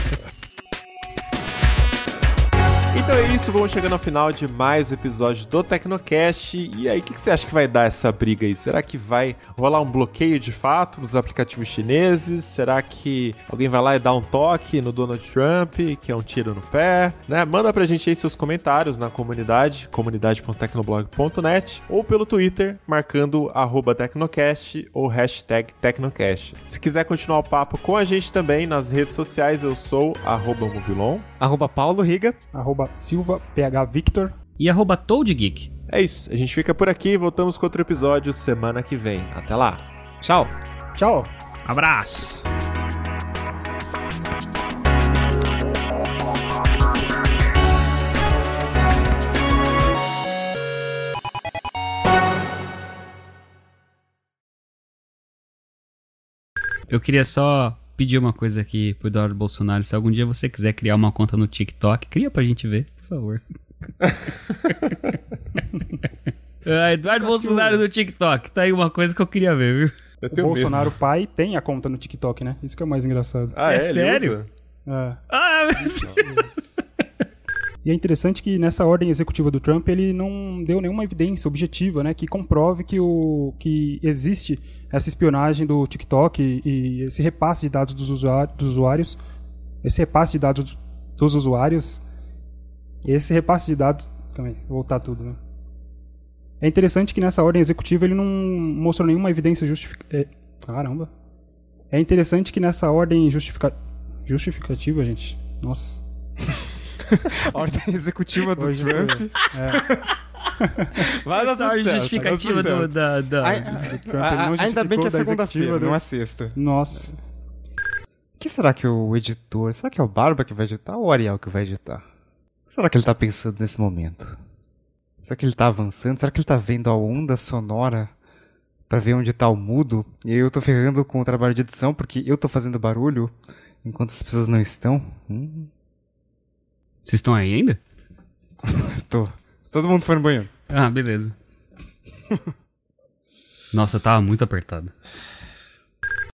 Então é isso, vamos chegando ao final de mais um episódio do Tecnocast. E aí, o que, que, você acha que vai dar essa briga aí? Será que vai rolar um bloqueio de fato nos aplicativos chineses? Será que alguém vai lá e dá um toque no Donald Trump, que é um tiro no pé? Né? Manda pra gente aí seus comentários na comunidade, comunidade.tecnoblog.net ou pelo Twitter, marcando arroba Tecnocast ou hashtag Tecnocast. Se quiser continuar o papo com a gente também nas redes sociais, eu sou arroba Mobilon. Arroba Paulo Riga. Arroba Silva, PH Victor. E arroba ToadGeek. É isso, a gente fica por aqui e voltamos com outro episódio semana que vem. Até lá. Tchau. Tchau. Abraço. Eu queria só pedir uma coisa aqui pro Eduardo Bolsonaro. Se algum dia você quiser criar uma conta no TikTok, cria pra gente ver, por favor. ah, Eduardo Bolsonaro no TikTok. Tá aí uma coisa que eu queria ver, viu? o Bolsonaro mesmo. pai tem a conta no TikTok, né? Isso que é o mais engraçado. Ah, é, é, é sério? É. Ah, meu Deus. E é interessante que nessa ordem executiva do Trump ele não deu nenhuma evidência objetiva, né, que comprove que o que existe essa espionagem do TikTok e, e esse repasse de dados dos, usuário, dos usuários, esse repasse de dados dos usuários, esse repasse de dados, calma aí, voltar tudo, né? É interessante que nessa ordem executiva ele não mostrou nenhuma evidência justificativa. É, caramba. É interessante que nessa ordem justifica... justificativa, gente. Nossa. a ordem executiva do Hoje Trump. É. Vai dar é justificativa do, da, da... A, a, a, ainda bem que é segunda-feira, né? não é sexta. Nossa. O que será que o editor... Será que é o Barba que vai editar ou o Ariel que vai editar? O que será que ele tá pensando nesse momento? Será que ele tá avançando? Será que ele tá vendo a onda sonora para ver onde tá o mudo? E aí eu tô ferrando com o trabalho de edição porque eu tô fazendo barulho enquanto as pessoas não estão. Hum... Vocês estão aí ainda? Tô. Todo mundo foi no banheiro. Ah, beleza. Nossa, tava muito apertado.